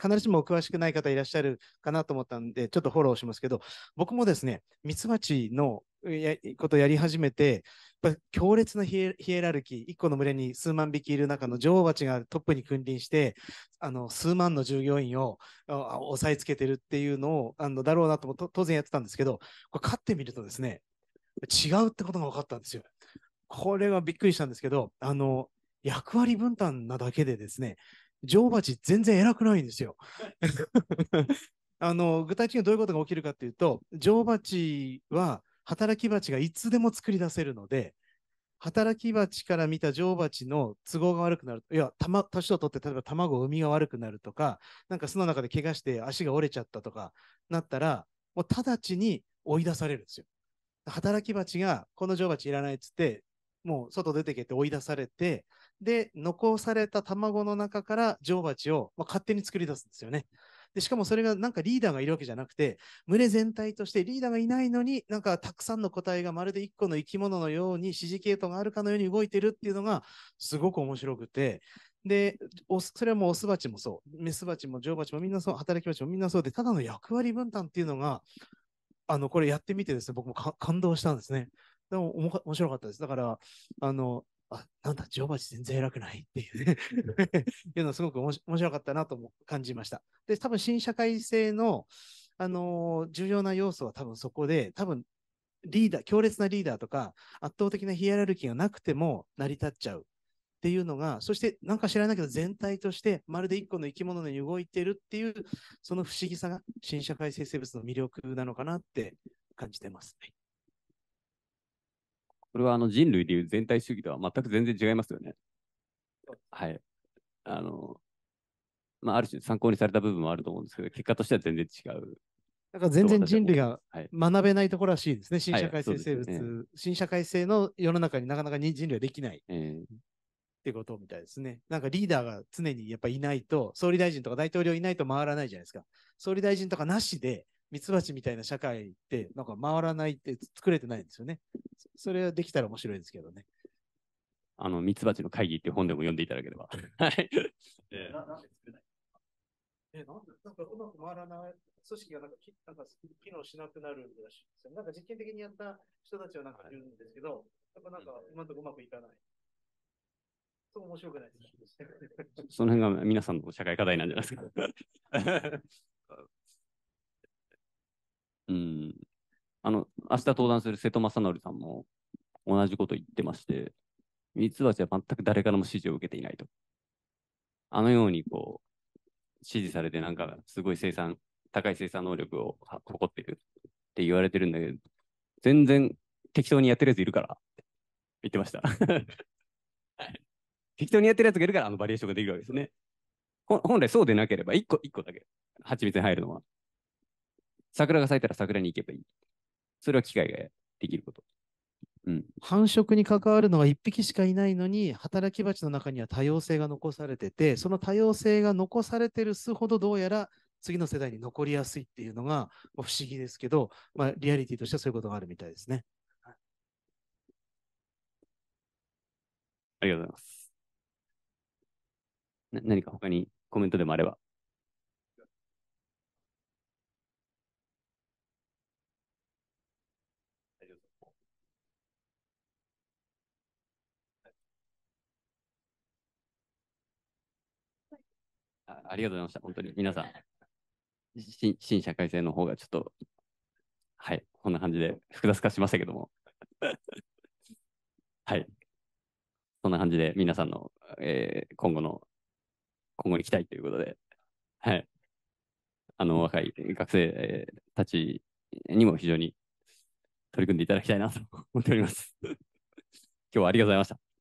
必ずしも詳しくない方いらっしゃるかなと思ったんで、ちょっとフォローしますけど、僕もですね、ミツバチのやことをやり始めて、ぱ強烈なヒエラルキー、1個の群れに数万匹いる中の女王蜂がトップに君臨して、あの数万の従業員を押さえつけてるっていうのをあのだろうなとも当然やってたんですけど、これ勝ってみるとですね、違うってことが分かったんですよ。これはびっくりしたんですけど、あの役割分担なだけでですね、女王蜂全然偉くないんですよ。あの具体的にどういうことが起きるかっていうと、女王蜂は働き蜂がいつでも作り出せるので、働き蜂から見た女王蜂の都合が悪くなる、いや、年を取って、例えば卵を産みが悪くなるとか、なんか巣の中で怪我して足が折れちゃったとかなったら、もう直ちに追い出されるんですよ。働き蜂が、この女王蜂いらないっつって、もう外出てけって追い出されて、で、残された卵の中から女王蜂を、まあ、勝手に作り出すんですよね。で、しかもそれがなんかリーダーがいるわけじゃなくて、群れ全体としてリーダーがいないのに、なんかたくさんの個体がまるで1個の生き物のように指示系統があるかのように動いてるっていうのがすごく面白くて、で、それはもうオスバチもそう、メスバチもジョウバチもみんなそう、働きバチもみんなそうで、ただの役割分担っていうのが、あの、これやってみてですね、僕も感動したんですね。でも面白かったです。だから、あの、あ、なんだ、女バ蜂全然偉くないっていうね いうのすごく面白かったなとも感じました。で、多分新社会性の、あのー、重要な要素は多分そこで、多分リーダー、強烈なリーダーとか、圧倒的なヒエラルキーがなくても成り立っちゃうっていうのが、そしてなんか知らないけど全体としてまるで一個の生き物のように動いてるっていう、その不思議さが新社会性生物の魅力なのかなって感じてます、いこれはあの人類でいう全体主義とは全く全然違いますよね。はい。あの、まあ、ある種参考にされた部分もあると思うんですけど、結果としては全然違う。だから全然人類が学べないところらしいですね。新社会性生物、はいね、新社会性の世の中になかなか人類はできない。えーってことみたいですね。なんかリーダーが常にやっぱいないと、総理大臣とか大統領いないと回らないじゃないですか。総理大臣とかなしで、ミツバチみたいな社会ってなんか回らないって作れてないんですよね。それはできたら面白いですけどね。あの、ミツバチの会議って本でも読んでいただければ。はい。えなんで作れないえ、なんでなんかうまく回らない、組織がなんかきなんか機能しなくなるらしいですよ。なんか実験的にやった人たちはなんかいるんですけど、はい、やっぱなんか今のところうまくいかない。そう面白くないです、ね、その辺が皆さんの社会課題なんじゃないですか。うん。あの、明日登壇する瀬戸正則さんも同じこと言ってまして、ミツバチは全く誰からも指示を受けていないと。あのようにこう、指示されてなんかすごい生産、高い生産能力を誇っているって言われてるんだけど、全然適当にやってるやついるからって言ってました。適当にやってるやつがいるからあのバリエーションができるわけですね。本来そうでなければ1個、一個だけ、蜂蜜に入るのは。桜が咲いたら桜に行けばいい。それは機械ができること。うん、繁殖に関わるのは1匹しかいないのに働き蜂の中には多様性が残されててその多様性が残されてるすほどどうやら次の世代に残りやすいっていうのが不思議ですけど、まあ、リアリティとしてはそういうことがあるみたいですね。ありがとうございます。何か他にコメントでもあれば。ありがとうございました。本当に皆さん、新社会性の方がちょっと、はい、こんな感じで複雑化しましたけども。はい。そんな感じで皆さんの、えー、今後の、今後に期待ということで、はい。あの、若い学生たちにも非常に取り組んでいただきたいなと思っております。今日はありがとうございました。